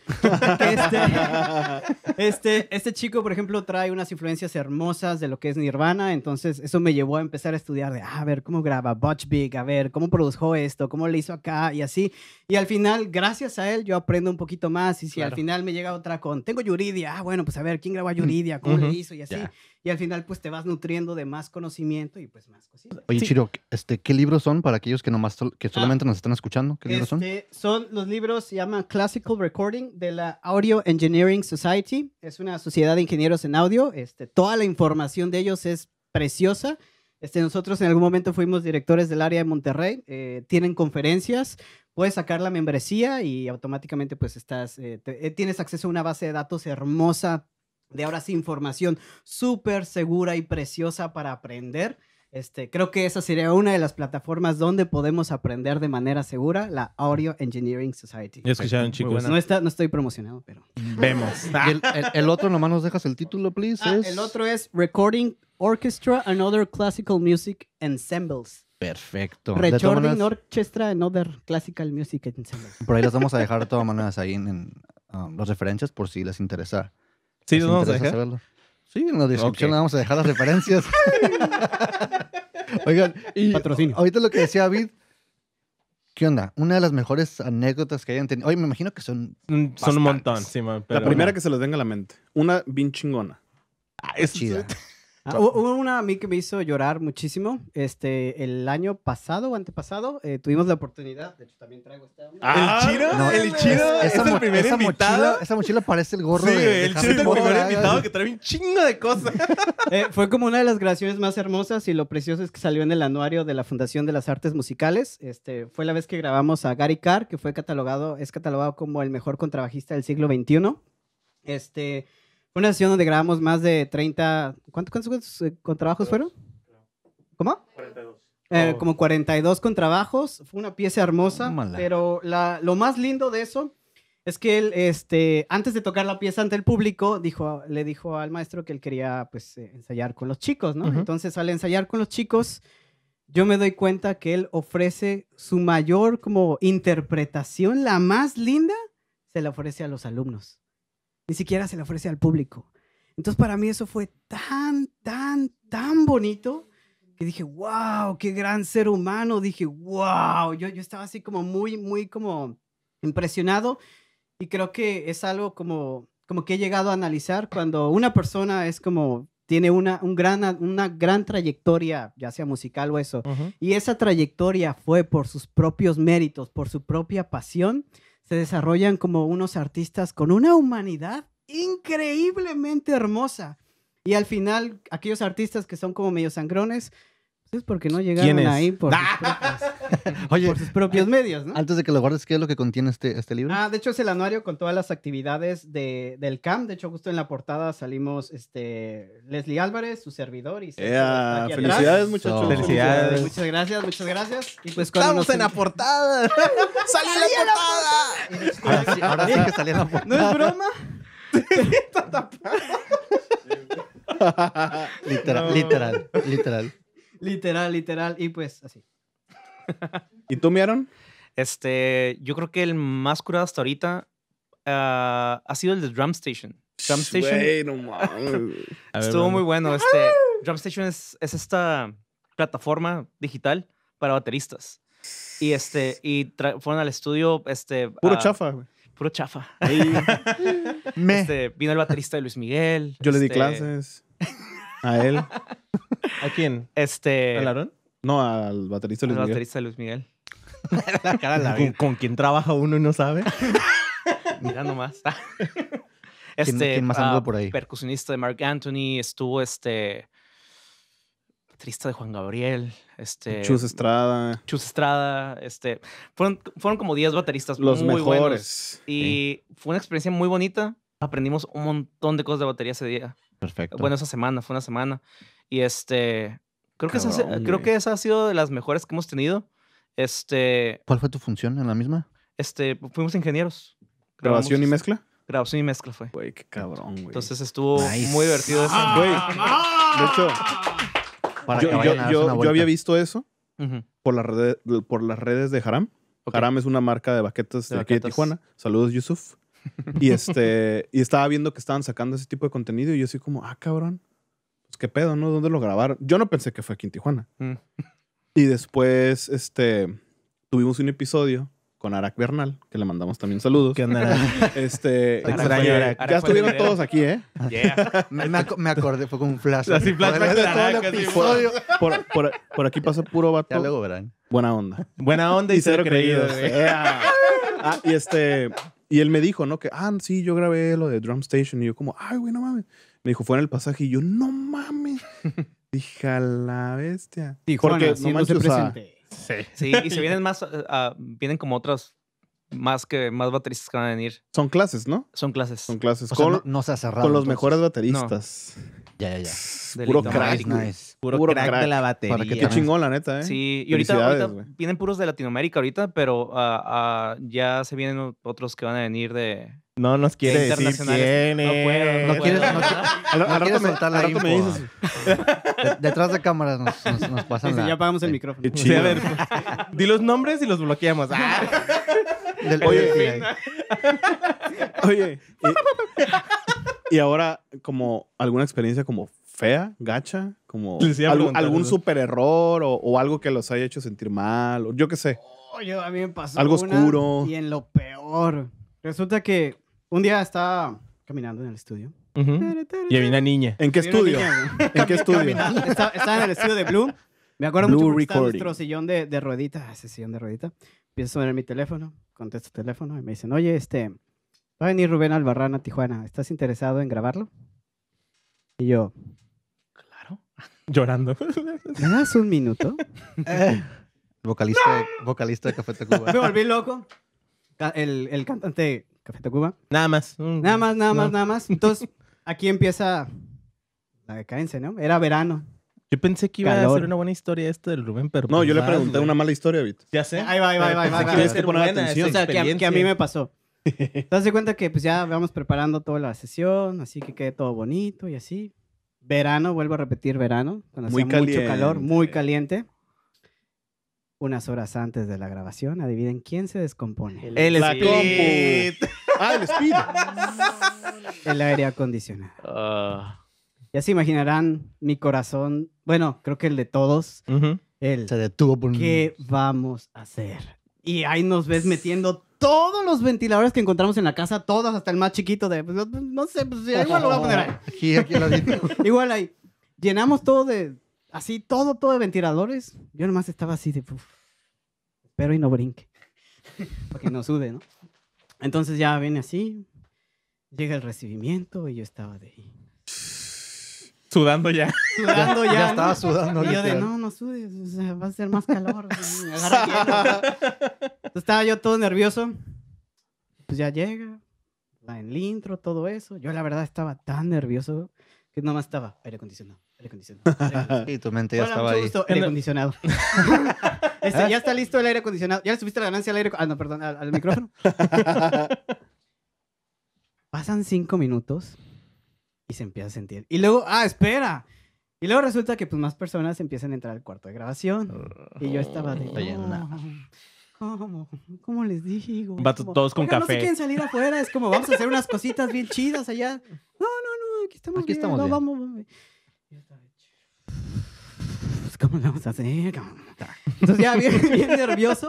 Este, [LAUGHS] este, este, chico, por ejemplo, trae unas influencias hermosas de lo que es Nirvana, entonces eso me llevó a empezar a estudiar de, ah, a ver, cómo graba Butch Big, a ver, cómo produjo esto, cómo le hizo acá y así. Y al final, gracias a él, yo aprendo un poquito más y si al final me llega otra con, tengo Yuridia, ah, bueno, pues a ver, ¿quién grabó a mm. Yuridia? ¿Cómo le hizo? Y así y al final pues te vas nutriendo de más conocimiento y pues más cosas. Oye, Chiro, este, ¿qué libros son para aquellos que, nomás que ah. solamente nos están escuchando? ¿Qué libros son? Este, son los libros, se llaman Classical Recording de la Audio Engineering Society. Es una sociedad de ingenieros en audio. Este, toda la información de ellos es preciosa. Este, nosotros en algún momento fuimos directores del área de Monterrey, eh, tienen conferencias, puedes sacar la membresía y automáticamente pues estás, eh, eh, tienes acceso a una base de datos hermosa de ahora sí información súper segura y preciosa para aprender. Este, creo que esa sería una de las plataformas donde podemos aprender de manera segura, la Audio Engineering Society. No, no estoy promocionado, pero. Vemos. [LAUGHS] Ah. el, otro nomás nos dejas el título, please. Ah, el otro es Recording Orchestra and Other Classical Music Ensembles. Perfecto. Recording Orchestra and Other Classical Music Ensembles. Por ahí las vamos a dejar de todas maneras ahí en, um, los referencias por si les interesa Sí, nos vamos a dejar. Sí, en la descripción vamos a dejar las referencias. [LAUGHS] Oigan, y Patrocinio. ahorita lo que decía David, ¿qué onda? Una de las mejores anécdotas que hayan tenido. Oye, me imagino que son. Mm, son un montón, La primera que se les venga a la mente. Una bien chingona. Ah, es chida. Ah, hubo una a mí que me hizo llorar muchísimo. Este, el año pasado o antepasado eh, tuvimos la oportunidad. De hecho, también traigo esta. el ah, chino, el chino es, el primer esa Mochila, esa mochila parece el gorro. Sí, el chino es el primer invitado que trae un chingo de cosas. [LAUGHS] Eh, fue como una de las grabaciones más hermosas y lo precioso es que salió en el anuario de la Fundación de las Artes Musicales. Este, fue la vez que grabamos a Gary Carr, que fue catalogado, es catalogado como el mejor contrabajista del siglo XXI. Este. Fue una sesión donde grabamos más de 30. ¿Cuántos, cuántos eh, contrabajos fueron? ¿Cómo? 42. Eh, como 42 contrabajos. Fue una pieza hermosa. Pero lo más lindo de eso es que él, este, antes de tocar la pieza ante el público, dijo, le dijo al maestro que él quería pues, eh, ensayar con los chicos, ¿no? Entonces, al ensayar con los chicos, yo me doy cuenta que él ofrece su mayor como interpretación, la más linda, se la ofrece a los alumnos ni siquiera se le ofrece al público. Entonces para mí eso fue tan, tan, tan bonito que dije, wow, qué gran ser humano. Dije, wow, yo, yo estaba así como muy, muy como impresionado y creo que es algo como, como que he llegado a analizar cuando una persona es como tiene una, un gran, una gran trayectoria, ya sea musical o eso, y esa trayectoria fue por sus propios méritos, por su propia pasión, se desarrollan como unos artistas con una humanidad increíblemente hermosa. Y al final, aquellos artistas que son como medio sangrones, es porque no llegaron ahí [LAUGHS] por sus, propios, medios, ¿no? Antes de que lo guardes, ¿qué es lo que contiene este, este libro? Ah, de hecho es el anuario con todas las actividades del CAM. De hecho, justo en la portada salimos este, Leslie Álvarez, su servidor. y Felicidades, muchachos. felicidades. Muchas gracias, muchas gracias. Y pues ¡Estamos en la portada! [LAUGHS] ¡Salí en la portada! Ahora sí, que salí la portada. ¿No es broma? [LAUGHS] literal, literal, literal literal, literal. Y pues así. ¿Y tú, Miaron? Este, yo creo que el más curado hasta ahorita ah, ha sido el de Drum Station. Drum Station. [LAUGHS] Estuvo muy bueno. Este, ah. Drum Station es, esta plataforma digital para bateristas. Y este, y fueron al estudio, este. Puro chafa, Puro chafa. [LAUGHS] Este, vino el baterista de Luis Miguel. Yo le di este clases a él. [LAUGHS] ¿A quién? Este. ¿A Larón? No, al baterista Luis Miguel. Al baterista Luis Miguel. [LAUGHS] ¿Con, quien trabaja uno y no sabe. [LAUGHS] Mira nomás. [LAUGHS] Este, ¿Quién, más ah, por ahí? Percusionista de Mark Anthony, estuvo este. Baterista de Juan Gabriel, este... Chus Estrada. Chus Estrada, este... Fueron, como 10 bateristas Los mejores. y fue una experiencia muy bonita. Aprendimos un montón de cosas de batería ese día. Perfecto. Bueno, esa semana, fue una semana. Y este, creo que, esa, creo que esa ha sido de las mejores que hemos tenido. Este, ¿Cuál fue tu función en la misma? Este, fuimos ingenieros. ¿Grabación y este, mezcla? Grabación y mezcla fue. Güey, qué cabrón, güey. Entonces estuvo muy divertido eso. Ah, güey, de hecho, Para yo, yo, había visto eso por, redes por las redes de Haram. Haram es una marca de baquetas de, de aquí de Tijuana. Saludos, Yusuf. [LAUGHS] y este, y estaba viendo que estaban sacando ese tipo de contenido y yo así como, ah, cabrón. Pues, ¿qué pedo, no? ¿Dónde lo grabaron? Yo no pensé que fue aquí en Tijuana. Mm. [LAUGHS] Y después, este, tuvimos un episodio con Arak Bernal, que le mandamos también saludos. ¿Qué onda, [LAUGHS] Este, [LAUGHS] extraño, Arak. Ya estuvieron todos aquí, ¿eh? Me, acordé, fue como un flash. Así flash, de Por, aquí pasó puro vato. Ya luego verán. Buena onda. Buena onda y, cero, creído. Ah, y este, y él me dijo, ¿no? Que, ah, sí, yo grabé lo de Drum Station. Y yo como, ay, güey, no mames. Me dijo, fue en el pasaje. Y yo, no mames. [LAUGHS] Dije, la bestia. Dijo, Porque no se presente. sí. sí, y se vienen más, eh, ah, vienen como otras más que más bateristas que van a venir. Son clases, ¿no? Son clases. Son clases. con, no, se ha cerrado, con los mejores bateristas. Ya, ya, ya. Puro crack, nice. Puro, crack, de la batería. Para que qué chingón, la neta, ¿eh? Sí, y ahorita, ahorita vienen puros de Latinoamérica ahorita, pero uh, uh, ya se vienen otros que van a venir de... No nos quiere decir quién No puedo, no, no quieres, No, [LAUGHS] no, soltar la info, [LAUGHS] [LAUGHS] detrás de cámaras nos, nos, pasan la... Ya apagamos el micrófono. Sí, a ver, di los nombres y los bloqueamos. Ah oye, oye y, ahora, como alguna experiencia como fea, gacha, como algún, super error o, algo que los haya hecho sentir mal, o yo qué sé. algo oscuro. Y en lo peor. Resulta que un día estaba caminando en el estudio. Y había una niña. ¿En qué estudio? ¿En qué estudio? Estaba, en el estudio de Blue. Me acuerdo mucho que nuestro sillón de, de rueditas. Ese sillón de ruedita. Pienso a sonar mi teléfono contesto el teléfono y me dicen, oye, este, va a venir Rubén Albarrán a Tijuana, ¿estás interesado en grabarlo? Y yo, claro, [LAUGHS] llorando. Nada más un minuto? [LAUGHS] vocalista, vocalista de Café Tacuba. Me volví loco. El, el cantante Café Tacuba. Nada más. Mm. Nada más, nada más, nada más. Entonces, aquí empieza la decadencia, ¿no? Era verano. Yo pensé que iba a ser una buena historia esto del Rubén, pero. No, pues yo le pregunté una mala historia, Vito. Ya sé. Ahí va, ahí va, ahí va. Tienes que poner atención. O sea, que a, mí me pasó. [LAUGHS] Te das cuenta que pues ya vamos preparando toda la sesión, así que quede todo bonito y así. Verano, vuelvo a repetir, verano, cuando muy mucho calor, muy caliente. Unas horas antes de la grabación, adivinen quién se descompone. El, el Speed. [LAUGHS] Ah, el Speed. [LAUGHS] el aire acondicionado. Ah. Ya se imaginarán mi corazón, bueno, creo que el de todos, el se detuvo por ¿Qué vamos a hacer? Y ahí nos ves metiendo todos los ventiladores que encontramos en la casa, todos, hasta el más chiquito de, pues, pues, no, sé, pues, igual lo voy a poner ahí. [LAUGHS] igual ahí. Llenamos todo de, así, todo, todo de ventiladores. Yo nomás estaba así de, pero y no brinque, [LAUGHS] para que no sude, ¿no? Entonces ya viene así, llega el recibimiento y yo estaba de ahí sudando ya. Sudando ya. ya estaba sudando. Y yo de, no, no sudes, va a ser más calor. estaba yo todo nervioso. Pues ya llega, va en el intro, todo eso. Yo la verdad estaba tan nervioso que nomás estaba aire acondicionado. Aire acondicionado. [LAUGHS] tu mente ya estaba ahí. aire acondicionado. [LAUGHS] Este, ya está listo el aire acondicionado. Ya le subiste la ganancia al aire. Ah, no, perdón, al micrófono. [LAUGHS] Pasan cinco minutos y se empieza a sentir. Y luego, ah, espera. Y luego resulta que pues más personas empiezan a entrar al cuarto de grabación. y yo estaba de... ¿Cómo? ¿Cómo les digo? todos con café. No quieren salir afuera, es como vamos a hacer unas cositas bien chidas allá. No, no, no, aquí estamos aquí bien. Estamos no, Vamos, vamos. ¿Cómo lo vamos a hacer? Entonces ya bien, bien nervioso.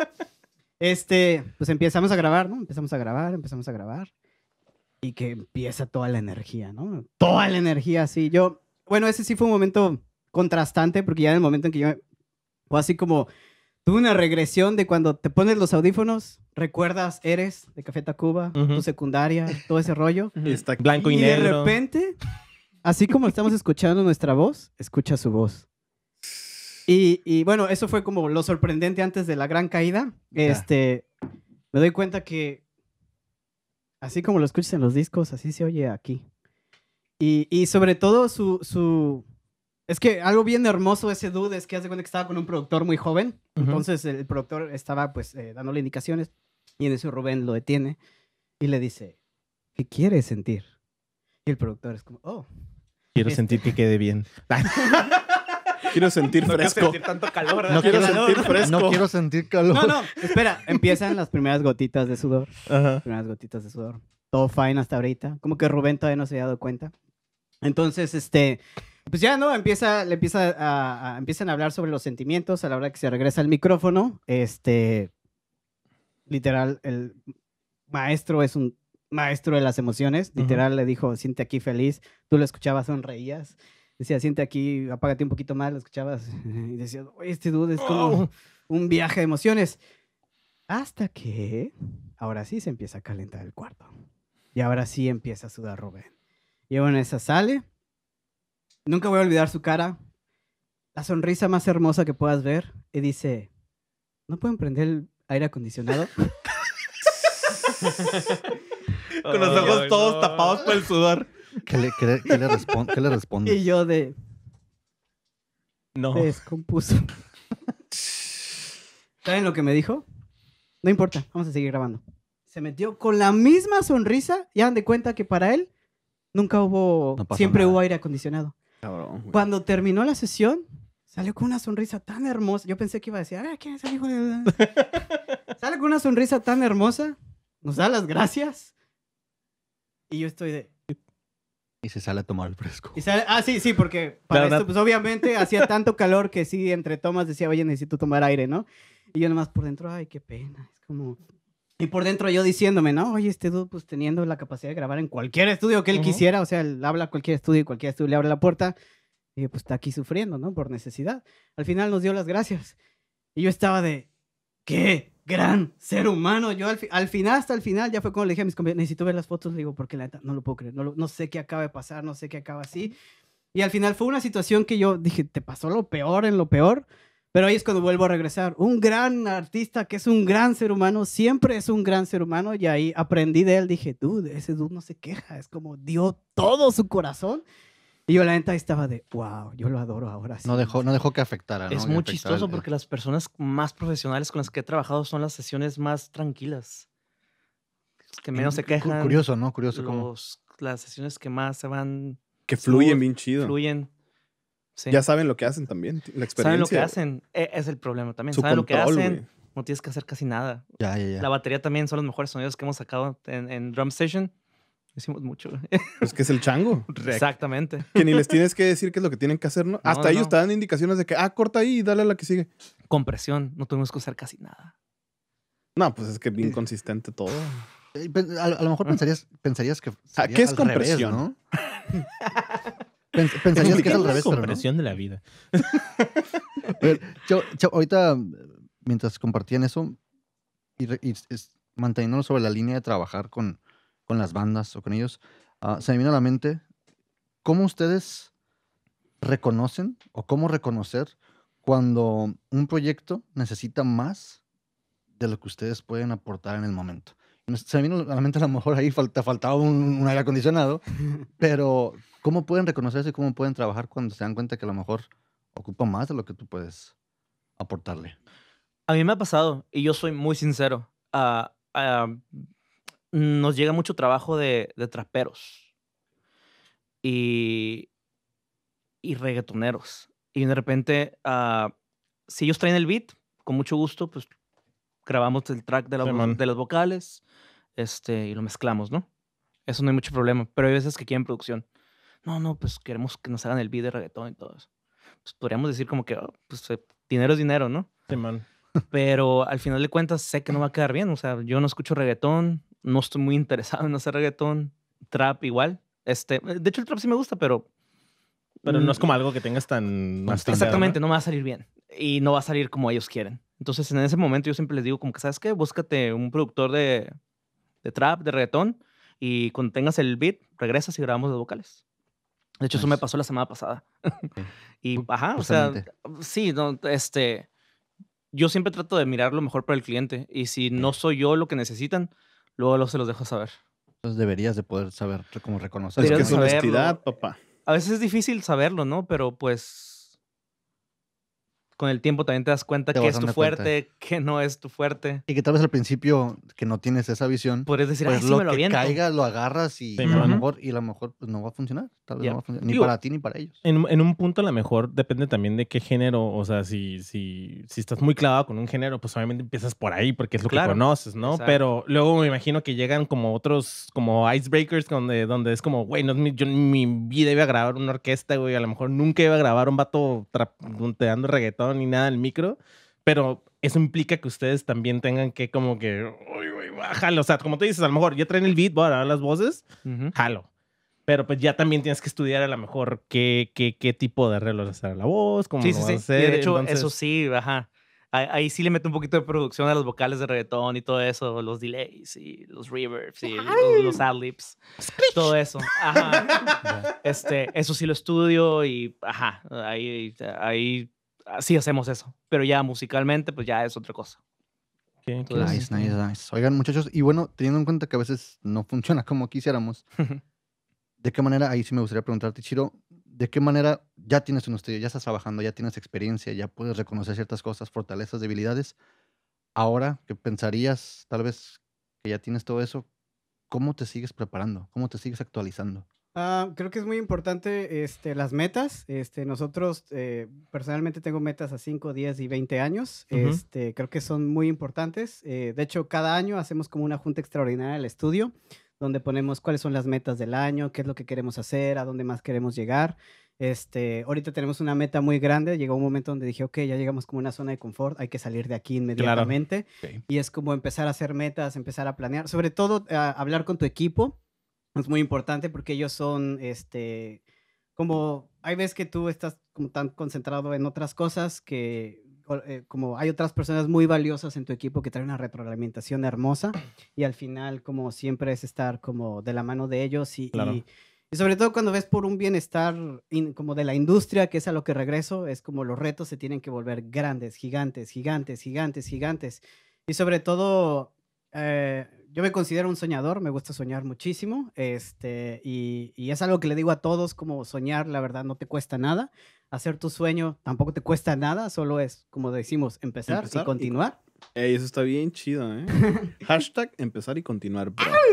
Este, pues empezamos a grabar, ¿no? Empezamos a grabar, empezamos a grabar y que empieza toda la energía, ¿no? Toda la energía, sí. Yo, bueno, ese sí fue un momento contrastante, porque ya en el momento en que yo fue así como tuve una regresión de cuando te pones los audífonos, recuerdas Eres de Café Tacuba, tu secundaria, todo ese rollo. [LAUGHS] Y está blanco y, negro. Y de repente, así como estamos escuchando nuestra voz, escucha su voz. Y, y, bueno, eso fue como lo sorprendente antes de la gran caída. Este, me doy cuenta que Así como lo escuchas en los discos, así se oye aquí. Y, y sobre todo su, su, Es que algo bien hermoso ese dude es que hace cuenta que estaba con un productor muy joven. Entonces el productor estaba pues eh, dándole indicaciones y en eso Rubén lo detiene y le dice, ¿qué quieres sentir? Y el productor es como, oh. Quiero este sentir que quede bien. [LAUGHS] [LAUGHS] Quiero sentir fresco. [LAUGHS] no Quiero sentir tanto calor. No quiero sentir fresco. No quiero sentir calor. No, no, espera. [LAUGHS] Empiezan las primeras gotitas de sudor. Ajá. primeras gotitas de sudor. Todo fine hasta ahorita. Como que Rubén todavía no se había dado cuenta. Entonces, este, pues ya, ¿no? Empieza, le empieza a, empiezan a hablar sobre los sentimientos a la hora que se regresa el micrófono. Este, literal, el maestro es un maestro de las emociones. Literal, le dijo, siente aquí feliz. Tú lo escuchabas, sonreías decía, siente aquí, apágate un poquito más, lo escuchabas [LAUGHS] y decía, oye, este dude es como ¡Oh! un viaje de emociones. Hasta que ahora sí se empieza a calentar el cuarto. Y ahora sí empieza a sudar Rubén. Y bueno, esa sale. Nunca voy a olvidar su cara. La sonrisa más hermosa que puedas ver. Y dice, ¿no pueden prender el aire acondicionado? [LAUGHS] Con los ojos todos tapados por el sudor. ¿Qué le, qué, le, [LAUGHS] Y yo de... No. descompuso. ¿Saben lo que me dijo? No importa, vamos a seguir grabando. Se metió con la misma sonrisa y hagan de cuenta que para él nunca hubo, siempre hubo aire acondicionado. Cuando terminó la sesión, salió con una sonrisa tan hermosa. Yo pensé que iba a decir, a ah, ¿quién es el hijo de...? [LAUGHS] Sale con una sonrisa tan hermosa, nos da las gracias. Y yo estoy de, y se sale a tomar el fresco. ah, sí, sí, porque para esto, pues obviamente hacía tanto calor que sí, entre tomas decía, oye, necesito tomar aire, ¿no? Y yo nomás por dentro, ay, qué pena. Es como. Y por dentro yo diciéndome, no, oye, este dude, pues teniendo la capacidad de grabar en cualquier estudio que él quisiera, o sea, él habla a cualquier estudio y cualquier estudio le abre la puerta. Y pues está aquí sufriendo, ¿no? Por necesidad. Al final nos dio las gracias. Y yo estaba de, ¿qué? gran ser humano. Yo al, final, hasta el final, ya fue cuando le dije a mis compañeros, necesito ver las fotos, le digo, porque la neta, no lo puedo creer, no, no, sé qué acaba de pasar, no sé qué acaba así. Y al final fue una situación que yo dije, te pasó lo peor en lo peor, pero ahí es cuando vuelvo a regresar. Un gran artista que es un gran ser humano, siempre es un gran ser humano, y ahí aprendí de él, dije, dude, ese dude no se queja, es como dio todo su corazón. Y yo la neta ahí estaba de, wow, yo lo adoro ahora. No, dejó, no dejó que afectara. ¿no? Es muy chistoso porque las personas más profesionales con las que he trabajado son las sesiones más tranquilas. Que menos mm, se quejan. Curioso, ¿no? Curioso. como Las sesiones que más se van... Que fluyen bien chido. Fluyen. Ya saben lo que hacen también. La experiencia. Saben lo que hacen. E, es el problema también. saben lo que hacen. No tienes que hacer casi nada. Ya, ya, ya. La batería también son los mejores sonidos que hemos sacado en, Drum Station. Hicimos mucho. Pues que es el chango. [LAUGHS] Exactamente. Que ni les tienes que decir qué es lo que tienen que hacer, ¿no? Hasta ahí ellos dan indicaciones de que, ah, corta ahí y dale a la que sigue. Compresión, no tuvimos que usar casi nada. No, pues es que bien consistente todo. Eh, pues, a, lo mejor ah. pensarías, pensarías que. Ah, ¿Qué es compresión? Revés, pensarías que es al revés. Compresión de la vida. [LAUGHS] ahorita, mientras compartían eso y, manteniéndonos sobre la línea de trabajar con con las bandas o con ellos, ah, se me vino a la mente cómo ustedes reconocen o cómo reconocer cuando un proyecto necesita más de lo que ustedes pueden aportar en el momento. Se me vino a la mente a lo mejor ahí falta, faltaba un, un aire acondicionado, [LAUGHS] pero ¿cómo pueden reconocerse y cómo pueden trabajar cuando se dan cuenta que a lo mejor ocupa más de lo que tú puedes aportarle? A mí me ha pasado, y yo soy muy sincero. a ah, ah, nos llega mucho trabajo de, traperos y, y reggaetoneros. Y de repente, ah, si ellos traen el beat, con mucho gusto, pues grabamos el track de, la, de las vocales este, y lo mezclamos, ¿no? Eso no hay mucho problema, pero hay veces que quieren producción. No, no, pues queremos que nos hagan el beat de reggaetón y todo eso. Pues podríamos decir como que, oh, pues eh, dinero es dinero, ¿no? Pero al final de cuentas sé que no va a quedar bien, o sea, yo no escucho reggaetón, no estoy muy [LAUGHS] interesado en hacer reggaetón. Trap igual. Este, de hecho, el trap sí me gusta, pero... Pero no es mm, como algo que tengas tan... exactamente, ¿no? me va a salir bien. Y no va a salir como ellos quieren. Entonces, en ese momento yo siempre les digo como que, ¿sabes qué? Búscate un productor de, trap, de reggaetón. Y cuando tengas el beat, regresas y grabamos las vocales. De hecho, eso me pasó la semana pasada. [LAUGHS] y, ajá, o sea, sí, no, este, yo siempre trato de mirar lo mejor para el cliente. Y si no soy yo lo que necesitan, luego, se los dejo saber. Entonces deberías de poder saber cómo reconocer. Es que es honestidad, papá. A veces es difícil saberlo, ¿no? Pero pues con el tiempo también te das cuenta que es tu fuerte, [LAUGHS] que no es tu fuerte. Y que tal vez al principio que no tienes esa visión, puedes decir, pues, lo, que caiga lo agarras y, a lo mejor, y lo mejor no va a funcionar. Tal vez no va a funcionar, ni para ti ni para ellos. En, en, un punto a lo mejor depende también de qué género, o sea, si, si, si estás muy clavado con un género, pues obviamente empiezas por ahí porque es lo que conoces, ¿no? Pero luego me imagino que llegan como otros, como icebreakers, donde, donde es como, güey, no es mi, yo en mi vida iba a grabar una orquesta, güey, a lo mejor nunca iba a grabar un vato teando reggaetón ni nada al micro, pero eso implica que ustedes también tengan que como que, uy, bájalo. O sea, como tú dices, a lo mejor ya traen el beat, voy a grabar las voces, uh jalo. Pero pues ya también tienes que estudiar a lo mejor qué, qué, qué tipo de arreglos hacer a la voz, cómo lo sí, hacer. de hecho, eso sí, ajá. Ahí, sí le meto un poquito de producción a los vocales de reggaetón y todo eso, los delays y los reverbs y los, los adlibs, todo eso. Ajá. [LAUGHS] este, eso sí lo estudio y ajá, ahí, ahí sí hacemos eso, pero ya musicalmente, pues ya es otra cosa. nice, nice, nice. Oigan, muchachos, y bueno, teniendo en cuenta que a veces no [LAUGHS] funciona como quisiéramos, ¿de qué manera, ahí sí me gustaría preguntarte, Chiro, ¿de qué manera ya tienes un estudio, ya estás trabajando, ya tienes experiencia, ya puedes reconocer ciertas cosas, fortalezas, debilidades? Ahora que pensarías, tal vez que ya tienes todo eso, ¿cómo te sigues preparando? ¿Cómo te sigues actualizando? Ah, creo que es muy importante este, las metas. Este, nosotros, eh, personalmente, tengo metas a 5, 10 y 20 años. este, creo que son muy importantes. Eh, de hecho, cada año hacemos como una junta extraordinaria el estudio, donde ponemos cuáles son las metas del año, qué es lo que queremos hacer, a dónde más queremos llegar. Este, ahorita tenemos una meta muy grande. Llegó un momento donde dije, ok, ya llegamos como una zona de confort, hay que salir de aquí inmediatamente. Y es como empezar a hacer metas, empezar a planear, sobre todo ah, hablar con tu equipo es muy importante porque ellos son, este, como hay veces que tú estás como tan concentrado en otras cosas que eh, como hay otras personas muy valiosas en tu equipo que traen una retroalimentación hermosa [CLEARS THROAT] y al final como siempre es estar como de la mano de ellos y, y, sobre todo cuando ves por un bienestar como de la industria, que es a lo que regreso, es como los retos se tienen que volver grandes, gigantes, gigantes, gigantes, gigantes. Y sobre todo, eh, yo me considero un soñador, me gusta soñar muchísimo, este, y, es algo que le digo a todos, como soñar, la verdad, no te cuesta nada, hacer tu sueño tampoco te cuesta nada, solo es, como decimos, empezar, y continuar. eso está bien chido, ¿eh? [LAUGHS] hashtag empezar y continuar,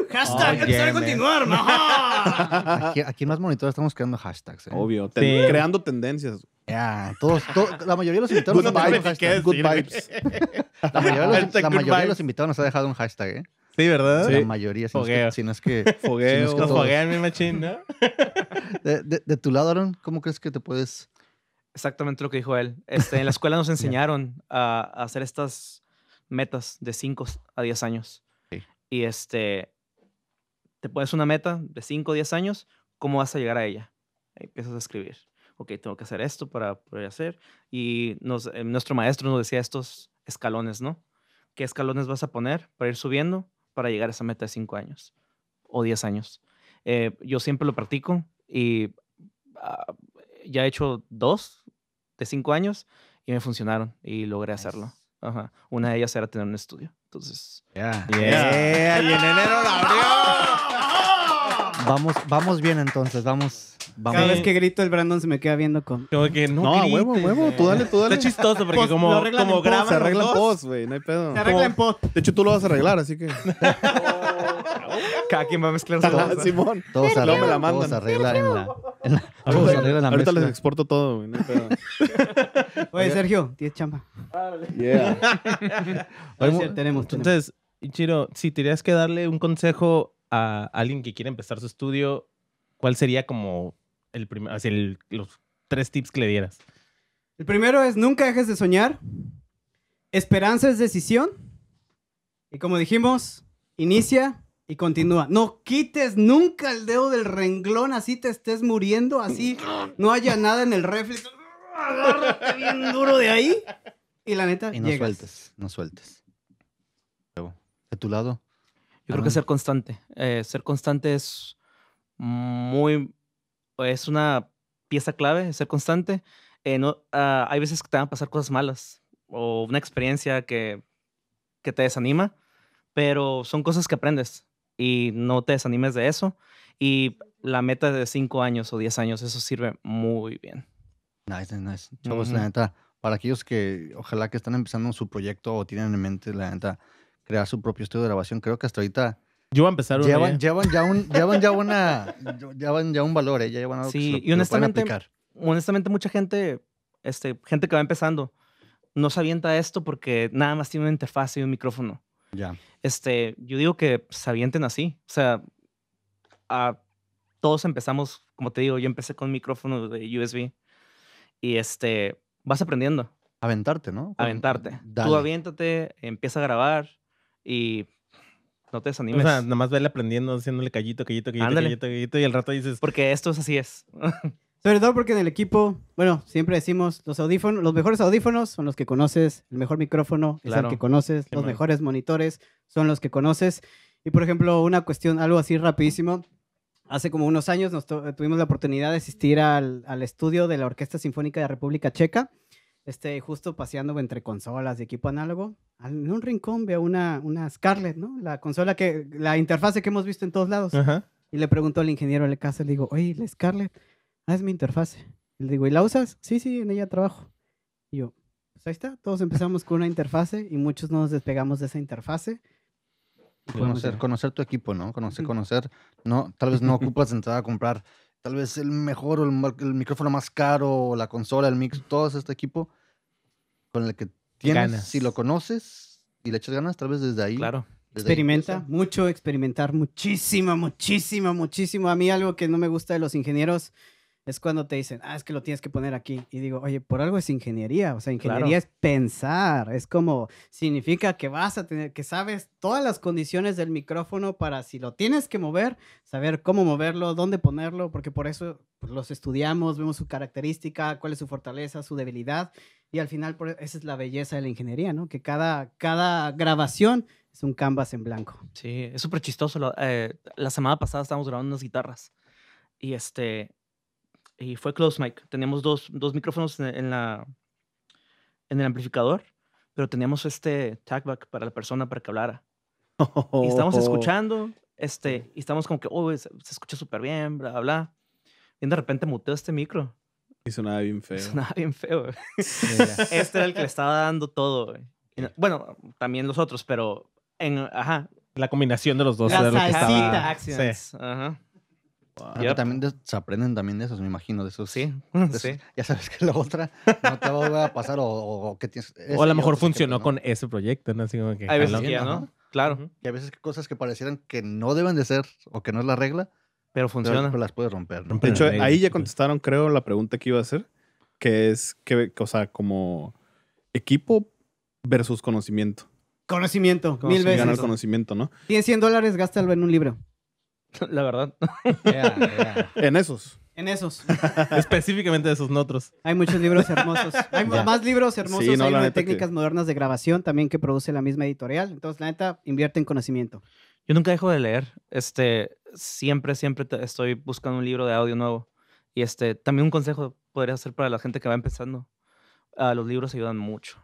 hashtag empezar y continuar, [LAUGHS] aquí, en Más Monitores estamos creando hashtags, ¿eh? Obvio, creando tendencias. todos, la mayoría de los invitados [LAUGHS] la mayoría de los, la mayoría de los invitados nos ha dejado un hashtag, ¿eh? Sí, ¿verdad? La mayoría, si, si no es que. Fogueo. mi machín, ¿no? De, tu lado, Aaron, ¿cómo crees que te puedes.? Exactamente lo que dijo él. Este, en la escuela nos [LAUGHS] enseñaron a, hacer estas metas de 5 a 10 años. Y este. Te pones una meta de 5 a 10 años, ¿cómo vas a llegar a ella? empiezas a escribir. Ok, tengo que hacer esto para poder hacer. Y nos, eh, nuestro maestro nos decía estos escalones, ¿no? ¿Qué escalones vas a poner para ir subiendo? para llegar a esa meta de cinco años o diez años. Eh, yo siempre lo practico y ah, ya he hecho dos de cinco años y me funcionaron y logré hacerlo. Una de ellas era tener un estudio. Entonces. en enero la abrió. Vamos, vamos bien entonces, vamos. vamos. Cada vez que grito el Brandon se me queda viendo con. no, huevo, huevo, tú dale, tú dale. Es chistoso porque como, como Se arregla en post, güey, no hay pedo. Se arregla en post. De hecho, tú lo vas a arreglar, así que. Cada quien va a mezclar todo. Simón. Todos se arreglan, me la mandan. Todos se en la, en la, todos Ahorita les exporto todo, güey. No hay pedo. [LAUGHS] Oye, Sergio, tienes chamba. Yeah. [LAUGHS] tenemos, Entonces, Chiro, si tendrías que darle un consejo a alguien que quiere empezar su estudio, ¿cuál sería como el primer, los tres tips que le dieras? El primero es nunca dejes de soñar. Esperanza es decisión. Y como dijimos, inicia y continúa. No quites nunca el dedo del renglón, así te estés muriendo, así [LAUGHS] no haya nada en el reflejo Agárrate bien duro de ahí. Y la neta, y no sueltes, no sueltes. De tu lado. Yo creo que ser constante. Eh, ser constante es muy. Es una pieza clave, ser constante. Eh, no, ah, hay veces que te van a pasar cosas malas o una experiencia que, que te desanima, pero son cosas que aprendes y no te desanimes de eso. Y la meta de cinco años o 10 años, eso sirve muy bien. Nice, nice. Chavos, la neta, para aquellos que ojalá que están empezando su proyecto o tienen en mente, la neta, crear su propio estudio de grabación. Creo que hasta ahorita... Yo voy a empezar llevan, llevan, ya un, ya [LAUGHS] ya un valor, ¿eh? ya llevan algo sí, que honestamente, honestamente mucha gente este gente que va empezando no se avienta esto porque nada más tiene una interfaz y un micrófono. Ya. Este, yo digo que se avienten así, o sea, a, todos empezamos, como te digo, yo empecé con un micrófono de USB y este vas aprendiendo. Aventarte, ¿no? Aventarte. Tú aviéntate, empieza a grabar y no te desanimes. O sea, nada más vele aprendiendo, haciéndole callito, callito, callito, callito, callito, y al rato dices. Porque esto es así es. [LAUGHS] Sobre todo porque en el equipo, bueno, siempre decimos los audífonos, los mejores audífonos son los que conoces, el mejor micrófono es el que conoces, los mejores monitores son los que conoces. Y por ejemplo, una cuestión, algo así rapidísimo. Hace como unos años tuvimos la oportunidad de asistir al, al estudio de la Orquesta Sinfónica de República Checa este, justo paseando entre consolas de equipo análogo, en un rincón veo una, una Scarlett, ¿no? La consola que, la interfase que hemos visto en todos lados. Ajá. Y le pregunto al ingeniero de casa, le digo, oye, la Scarlett, ah, es mi interfase. le digo, ¿y la usas? Sí, sí, en ella trabajo. Y yo, pues ahí está, todos empezamos con una interfase y muchos nos despegamos de esa interfase. Conocer, conocer tu equipo, ¿no? Conocer, conocer, no, tal vez no ocupas entrada a comprar tal vez el mejor o el, el, micrófono más caro, o la consola, el mix, todo este equipo, con el que tienes, si lo conoces y le echas ganas, tal vez desde ahí. Claro. Experimenta mucho, experimentar muchísimo, muchísimo, muchísimo. A mí algo que no me gusta de los ingenieros es cuando te dicen, ah, es que lo tienes que poner aquí. Y digo, oye, por algo es ingeniería. O sea, ingeniería es pensar. Es como, significa que vas a tener, que sabes todas las condiciones del micrófono para si lo tienes que mover, saber cómo moverlo, dónde ponerlo, porque por eso pues, los estudiamos, vemos su característica, cuál es su fortaleza, su debilidad. Y al final, e, esa es la belleza de la ingeniería, ¿no? Que cada, cada grabación es un canvas en blanco. Sí, es súper chistoso. Eh, la semana pasada estábamos grabando unas guitarras. Y este, y fue close mic. Teníamos dos, dos micrófonos en, la, en el amplificador, pero teníamos este talkback para la persona para que hablara. Y estábamos [LAUGHS] escuchando, este, y estábamos como que, oh, se, escucha súper bien, bla, bla, Y de repente muteó este micro. Y sonaba bien feo. Sonaba bien feo. [LAUGHS] [LAUGHS] este era el que le estaba dando todo. bueno, también los otros, pero en, ajá. La combinación de los dos. era lo que estaba... Ajá. Ah, también se aprenden también de esos, me imagino, de esos. Sí, [LAUGHS] sí. ya sabes que la otra no te va a pasar o, que tienes. O a lo mejor funcionó con ese proyecto, ¿no? Hay veces ¿no? Claro. Y a veces cosas que parecieran que no deben de ser o que no es la regla. Pero funciona. las puedes romper. De hecho, ahí ya pues. contestaron, creo, la pregunta que iba a hacer, que es, que, o sea, como equipo versus conocimiento. Conocimiento, mil veces. Ganar conocimiento, ¿no? 100 dólares, gástalo en un libro. [LAUGHS] La verdad. [LAUGHS] En esos. En esos. [LAUGHS] Específicamente esos, no Hay muchos libros hermosos. Hay más libros hermosos. hay de técnicas modernas de grabación también que produce la misma editorial. Entonces, la neta, invierte en conocimiento. Yo nunca dejo de leer. Este, siempre, siempre estoy buscando un libro de audio nuevo. Y este, también un consejo podría ser para la gente que va empezando. a ah, los libros ayudan mucho.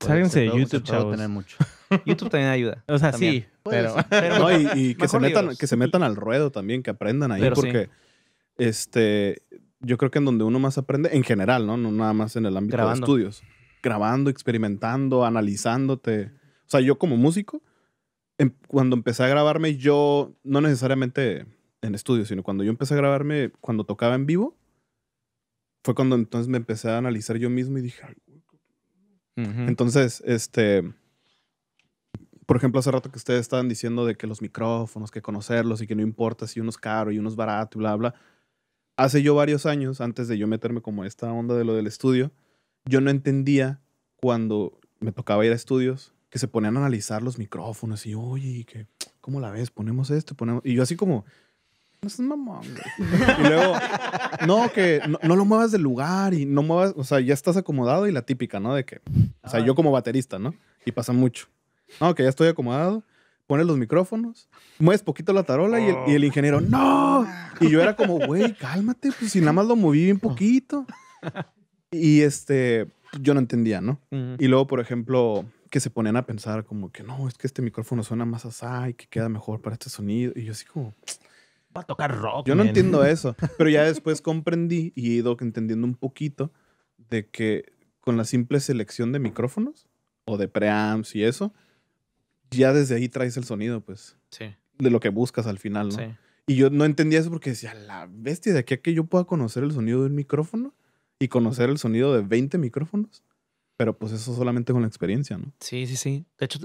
Sálganse de YouTube, chavos. mucho. YouTube también ayuda. [LAUGHS] O sea, sí, pero... y, [LAUGHS] que, se metan, que se metan al ruedo también, que aprendan ahí, porque este, yo creo que en donde uno más aprende, en general, ¿no? No nada más en el ámbito de estudios. Grabando, experimentando, analizándote. O sea, yo como músico, em, cuando empecé a grabarme, yo, no necesariamente en estudios, sino cuando yo empecé a grabarme, cuando tocaba en vivo, fue cuando entonces me empecé a analizar yo mismo y dije, entonces, este, por ejemplo, hace rato que ustedes estaban diciendo de que los micrófonos, que conocerlos y que no importa si uno es caro y uno es barato y bla, bla. Hace yo varios años, antes de yo meterme como esta onda de lo del estudio, yo no entendía cuando me tocaba ir a estudios que se ponían a analizar los micrófonos y, oye, ¿cómo la ves? Ponemos esto, ponemos... Y yo así como, no [LAUGHS] Y luego, no, que no, lo muevas del lugar y no muevas, o sea, ya estás acomodado y la típica, ¿no? De que, o sea, ah. yo como baterista, ¿no? Y pasa mucho. No, que ya estoy acomodado, pones los micrófonos, mueves poquito la tarola y, el, oh. ingeniero, ¡no! Y yo era como, güey, cálmate, pues si nada más lo moví bien poquito. Y este, yo no entendía, ¿no? Y luego, por ejemplo, que se ponían a pensar como que no, es que este micrófono suena más asá y que queda mejor para este sonido. Y yo así como, a tocar rock. Yo no entiendo [LAUGHS] eso, pero ya después comprendí y he ido entendiendo un poquito de que con la simple selección de micrófonos o de preamps y eso, ya desde ahí traes el sonido, pues. Sí. De lo que buscas al final, ¿no? Sí. Y yo no entendía eso porque decía, la bestia, de aquí a que yo pueda conocer el sonido de un micrófono y conocer el sonido de 20 micrófonos. Pero pues eso solamente con la experiencia, ¿no? Sí, sí, sí. De hecho,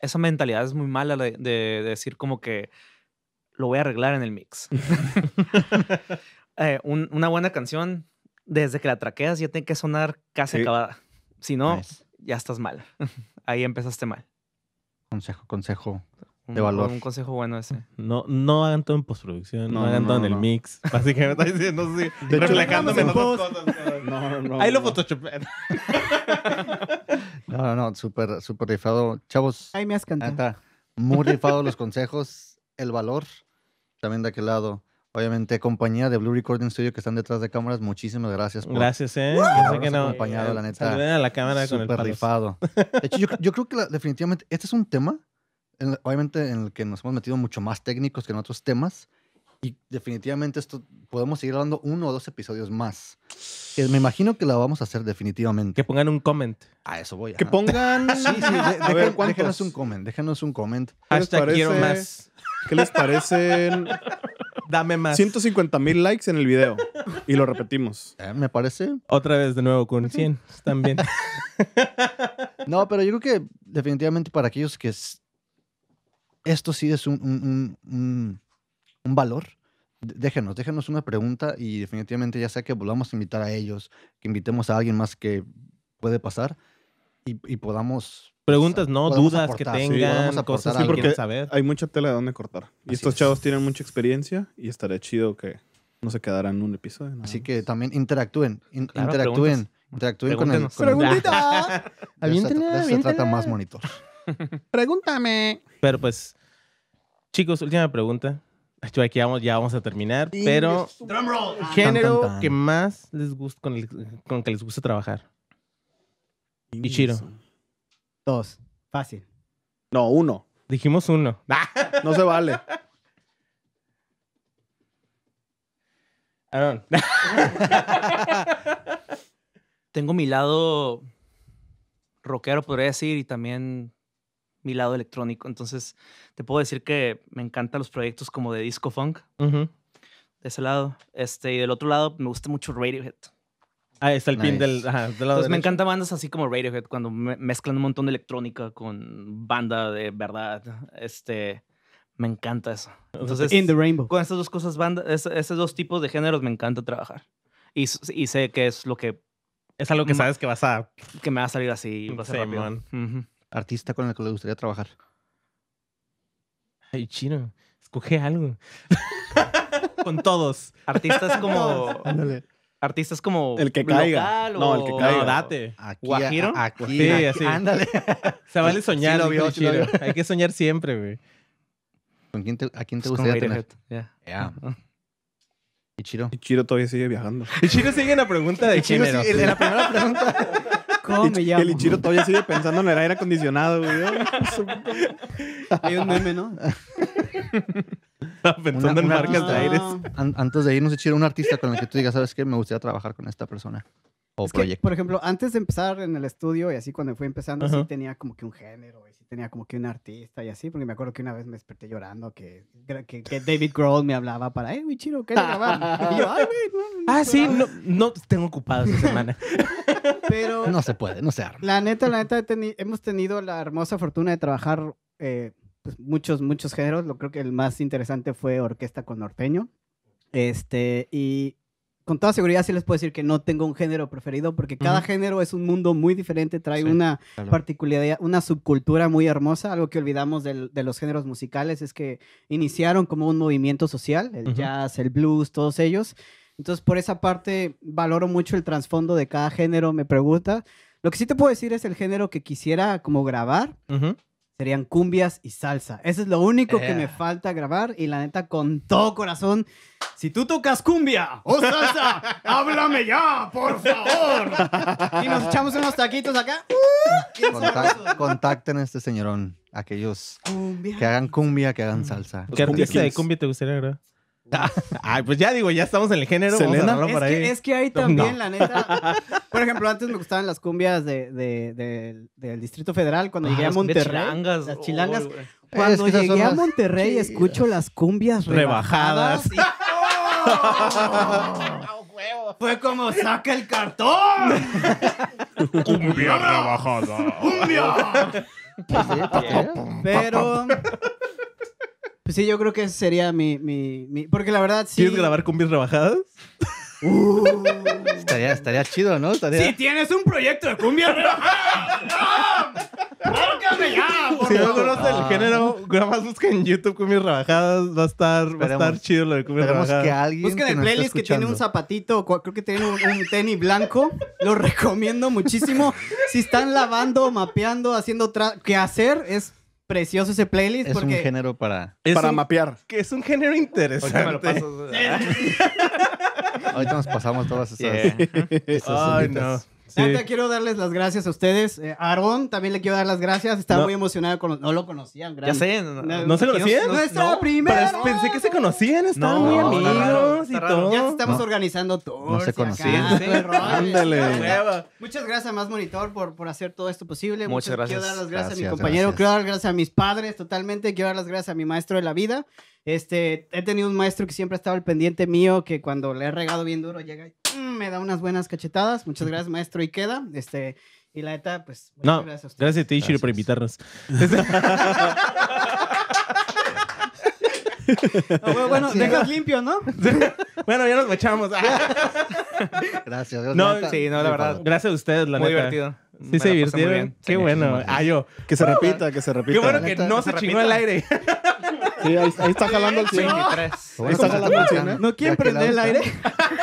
esa mentalidad es muy mala de decir como que lo voy a arreglar en el mix. [LAUGHS] [LAUGHS] Eh, una buena canción, desde que la traqueas ya tiene que sonar casi acabada. Si no, ya estás mal. [LAUGHS] Ahí empezaste mal. Consejo, consejo de valor. Un consejo bueno ese. No, no hagan todo en postproducción, no, hagan todo en el mix. Así que me está diciendo, reflejándome en post. Cosas, no, no, Ahí lo photoshopé. no, no, no, súper, súper rifado. Chavos. Ahí me has cantado. muy rifado los consejos, el valor también de aquel lado. Obviamente, compañía de Blue Recording Studio que están detrás de cámaras, muchísimas gracias. Por, gracias, eh. Yo que no. Acompañado, eh, la neta. A la cámara con el rifado. De hecho, yo, yo creo que definitivamente este es un tema, obviamente, en el que nos hemos metido mucho más técnicos que en otros temas. Y definitivamente esto podemos seguir hablando uno o dos episodios más. me imagino que la vamos a hacer definitivamente. Que pongan un comment. A eso voy. Que pongan. Sí, sí, [LAUGHS] a déjanos un comment. déjenos un comment. quiero más. ¿Qué les parecen? Dame más. 150 mil likes en el video. Y lo repetimos. Eh, me parece. Otra vez de nuevo con 100 pues también. [LAUGHS] no, pero yo creo que definitivamente para aquellos que esto sí es un, valor déjenos, déjenos una pregunta y definitivamente ya sea que volvamos a invitar a ellos, que invitemos a alguien más que puede pasar y podamos Preguntas, no, dudas que tengan, cosas que quieran saber. Hay mucha tela de dónde cortar. Y estos chavos tienen mucha experiencia y estaría chido que no se quedaran en un episodio. Así que también interactúen, interactúen, interactúen con el... ¡Preguntita! [LAUGHS] [LAUGHS] se, trata más monitor. [LAUGHS] Pregúntame. Pero pues, chicos, última pregunta. aquí vamos, ya vamos a terminar, pero ah. género que más les gusta con, el, con que les gusta trabajar. chiro Dos. Fácil. No, uno. Dijimos uno. [LAUGHS] Ah, no se vale. [LAUGHS] Tengo mi lado rockero, podría decir, y también mi lado electrónico. Entonces, te puedo decir que me encantan los proyectos como de disco funk. De ese lado. Este, y del otro lado, me gusta mucho Radiohead. Ah, está el pin del. me encanta bandas así como Radiohead, cuando mezclan un montón de electrónica con banda de verdad. Este. Me encanta eso. Entonces, In the Rainbow. Con esas dos cosas, banda, esos dos tipos de géneros me encanta trabajar. Y, sé que es lo que. Es algo que sabes que vas a. Que me va a salir así. Va a Artista con el que le gustaría trabajar. Ay, chino. Escoge algo. con todos. [LAUGHS] Artistas como artistas como el que caiga no el que caiga date guajiro aquí, sí, así. ándale [LAUGHS] se vale soñar obvio hay que soñar siempre güey ¿Con quién te, a quién te pues gustaría tener ya yeah. chiro Ichiro Ichiro todavía sigue viajando Ichiro [LAUGHS] sigue en la pregunta de Chiro. sí, de la primera pregunta [LAUGHS] ¿Cómo me llamo? El Ichiro todavía sigue pensando en el aire acondicionado, güey. Hay un meme, ¿no? [LAUGHS] pensando en marcas de aires. antes de irnos, echar un artista con el que tú digas, ¿sabes qué? Me gustaría trabajar con esta persona. O proyecto. por ejemplo, antes de empezar en el estudio y así, cuando fui empezando, sí tenía como que un género y sí tenía como que un artista y así, porque me acuerdo que una vez me desperté llorando que, que, David Grohl me hablaba para, ¡eh, Wichiro, qué grabar! y yo, ah, sí, no, no tengo ocupado esta semana. [LAUGHS] Pero. No se puede, no se arma. La neta, la neta, hemos tenido la hermosa fortuna de trabajar eh, pues, muchos, muchos géneros. Lo creo que el más interesante fue Orquesta con Norteño. Este, y con toda seguridad sí les puedo decir que no tengo un género preferido, porque cada género es un mundo muy diferente, trae una particularidad, una subcultura muy hermosa. Algo que olvidamos de los géneros musicales es que iniciaron como un movimiento social, el jazz, el blues, todos ellos. Entonces, por esa parte, valoro mucho el trasfondo de cada género, me pregunta. Lo que sí te puedo decir es el género que quisiera como grabar serían cumbias y salsa. Ese es lo único que me eh. falta grabar y la neta con todo corazón, si tú tocas cumbia o salsa, [LAUGHS] háblame ya, por favor. Y nos echamos unos taquitos acá. [LAUGHS] contacten a este señorón, aquellos que hagan cumbia, que hagan salsa. ¿Qué artista de cumbia te gustaría grabar? [LAUGHS] Ay, pues ya digo, ya estamos en el género. es, ahí. Que, es que ahí también, la neta. Por ejemplo, antes me gustaban las cumbias del Distrito Federal cuando ah, llegué a Monterrey. las chilangas. cuando llegué a Monterrey, escucho las cumbias rebajadas. [LAUGHS] ¡Oh! Fue como saca el cartón. Cumbia rebajada. Cumbia. [LAUGHS] Pero pues sí, yo creo que ese sería mi, mi, mi... Porque la verdad sí... ¿Quieres grabar cumbias rebajadas? Uh. estaría, estaría chido, ¿no? Estaría... Si tienes un proyecto de cumbia rebajada, ¡Márcame ya! si no conoces el ah. género, grabas, busca en YouTube cumbias rebajadas. Va a estar, estar chido lo de cumbias rebajadas. que alguien Busquen que el playlist que tiene un zapatito, creo que tiene un, un tenis blanco. Lo [LAUGHS] recomiendo muchísimo. si están lavando, mapeando, haciendo qué hacer, es precioso ese playlist. Es un género para, para mapear. es un género interesante. Me lo [LAUGHS] Ahorita nos pasamos todas esas. [LAUGHS] Ay no quiero darles las gracias a ustedes. Eh, Aaron Aarón, también le quiero dar las gracias. Estaba muy emocionado. Con, no lo conocían. ya sé. No, se conocían? Nuestra Pero pensé que se conocían. Estaban muy amigos y todo. Ya estamos organizando todo. No se conocían. [LAUGHS] Ándale. Muchas gracias a Más Monitor por, por hacer todo esto posible. Muchas, gracias. Quiero dar las gracias, a mi compañero. Quiero dar las gracias a mis padres totalmente. Quiero dar las gracias a mi maestro de la vida. Este, he tenido un maestro que siempre ha estado al pendiente mío, que cuando le he regado bien duro llega y Mm, me da unas buenas cachetadas. Muchas gracias, maestro queda Este, y la neta, pues, no, gracias a ustedes. Gracias, teacher, por invitarnos. [LAUGHS] bueno, bueno dejas limpio, ¿no? bueno, ya nos echamos. [LAUGHS] gracias, gracias. No, sí, no, la verdad. Gracias a ustedes, la muy neta. Muy divertido. Sí, se divirtieron. Qué bueno. Que se repita, que se repita. Qué bueno que no se, chingó el aire. Sí, ahí, está jalando el 23. está jalando ¿No quieren prender el aire? [LAUGHS]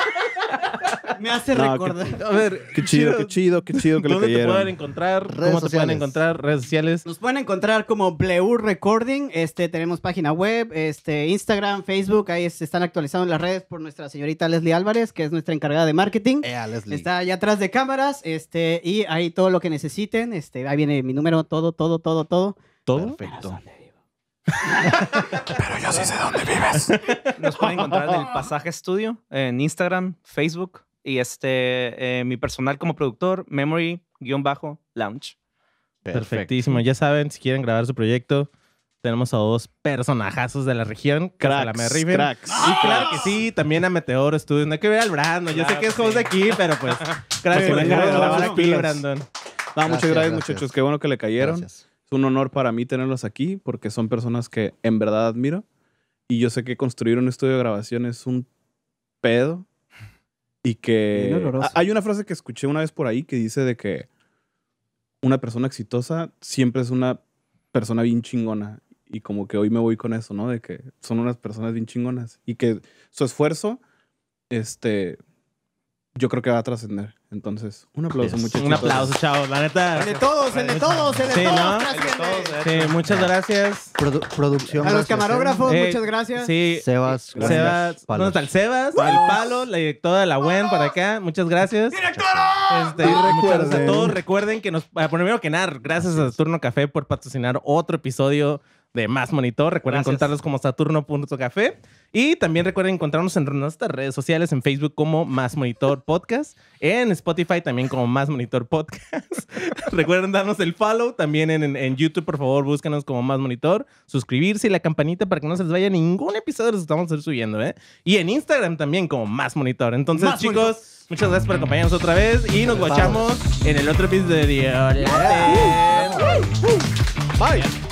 me hace recordar. a ver. Qué chido, qué chido, qué chido que lo ¿Dónde te pueden encontrar? ¿Cómo te pueden encontrar? Redes sociales. Nos pueden encontrar como Bleu Recording. Este, tenemos página web, este, Instagram, Facebook. Ahí se están actualizando las redes por nuestra señorita Leslie Álvarez, que es nuestra encargada de marketing. Está allá atrás de cámaras. Este, y ahí todo lo que necesiten. Este, ahí viene mi número, todo, todo, todo, todo. Todo. Perfecto. Pero yo sí sé dónde vives. Nos pueden encontrar en el Pasaje Estudio, en Instagram, Facebook, y este, eh, mi personal como productor, Memory-Lounge. guión bajo, Perfectísimo. Ya saben, si quieren grabar su proyecto, tenemos a dos personajazos de la región. Cracks, Y claro que sí, también a Meteoro Studios. No hay que ver al Brandon. Yo sé que es de aquí, pero pues... [LAUGHS] gracias No, muchas gracias, muchachos. Qué bueno que le cayeron. Es un honor para mí tenerlos aquí porque son personas que en verdad admiro. Y yo sé que construir un estudio de grabación es un pedo y que hay una frase que escuché una vez por ahí que dice de que una persona exitosa siempre es una persona bien chingona. Y como que hoy me voy con eso, ¿no? De que son unas personas bien chingonas. Y que su esfuerzo, este, yo creo que va a trascender. Entonces, un aplauso, muchachos. Un aplauso, chavos. La neta. El de todos, el de todos, el de todos. ¿no? Sí, muchas gracias. producción. A los ¿eh? camarógrafos, eh, muchas gracias. Sí. Sebas. Sebas. está el Sebas? El Palo, la directora de la UEN para acá. Muchas gracias. directora este, muchas gracias a todos. Recuerden que nos. Ah, primero que nada, gracias a Turno Café por patrocinar otro episodio de Más Monitor. Recuerden Gracias. como Saturno.café. Y también recuerden encontrarnos en nuestras redes sociales, en Facebook como Más Monitor Podcast, en Spotify también como Más Monitor Podcast. [LAUGHS] recuerden darnos el follow también en, YouTube, por favor, búscanos como Más Monitor, suscribirse y la campanita para que no se les vaya ningún episodio los estamos subiendo, ¿eh? Y en Instagram también como Más Monitor. Entonces, chicos, muchas gracias por acompañarnos otra vez y nos guachamos en el otro episodio. Bye.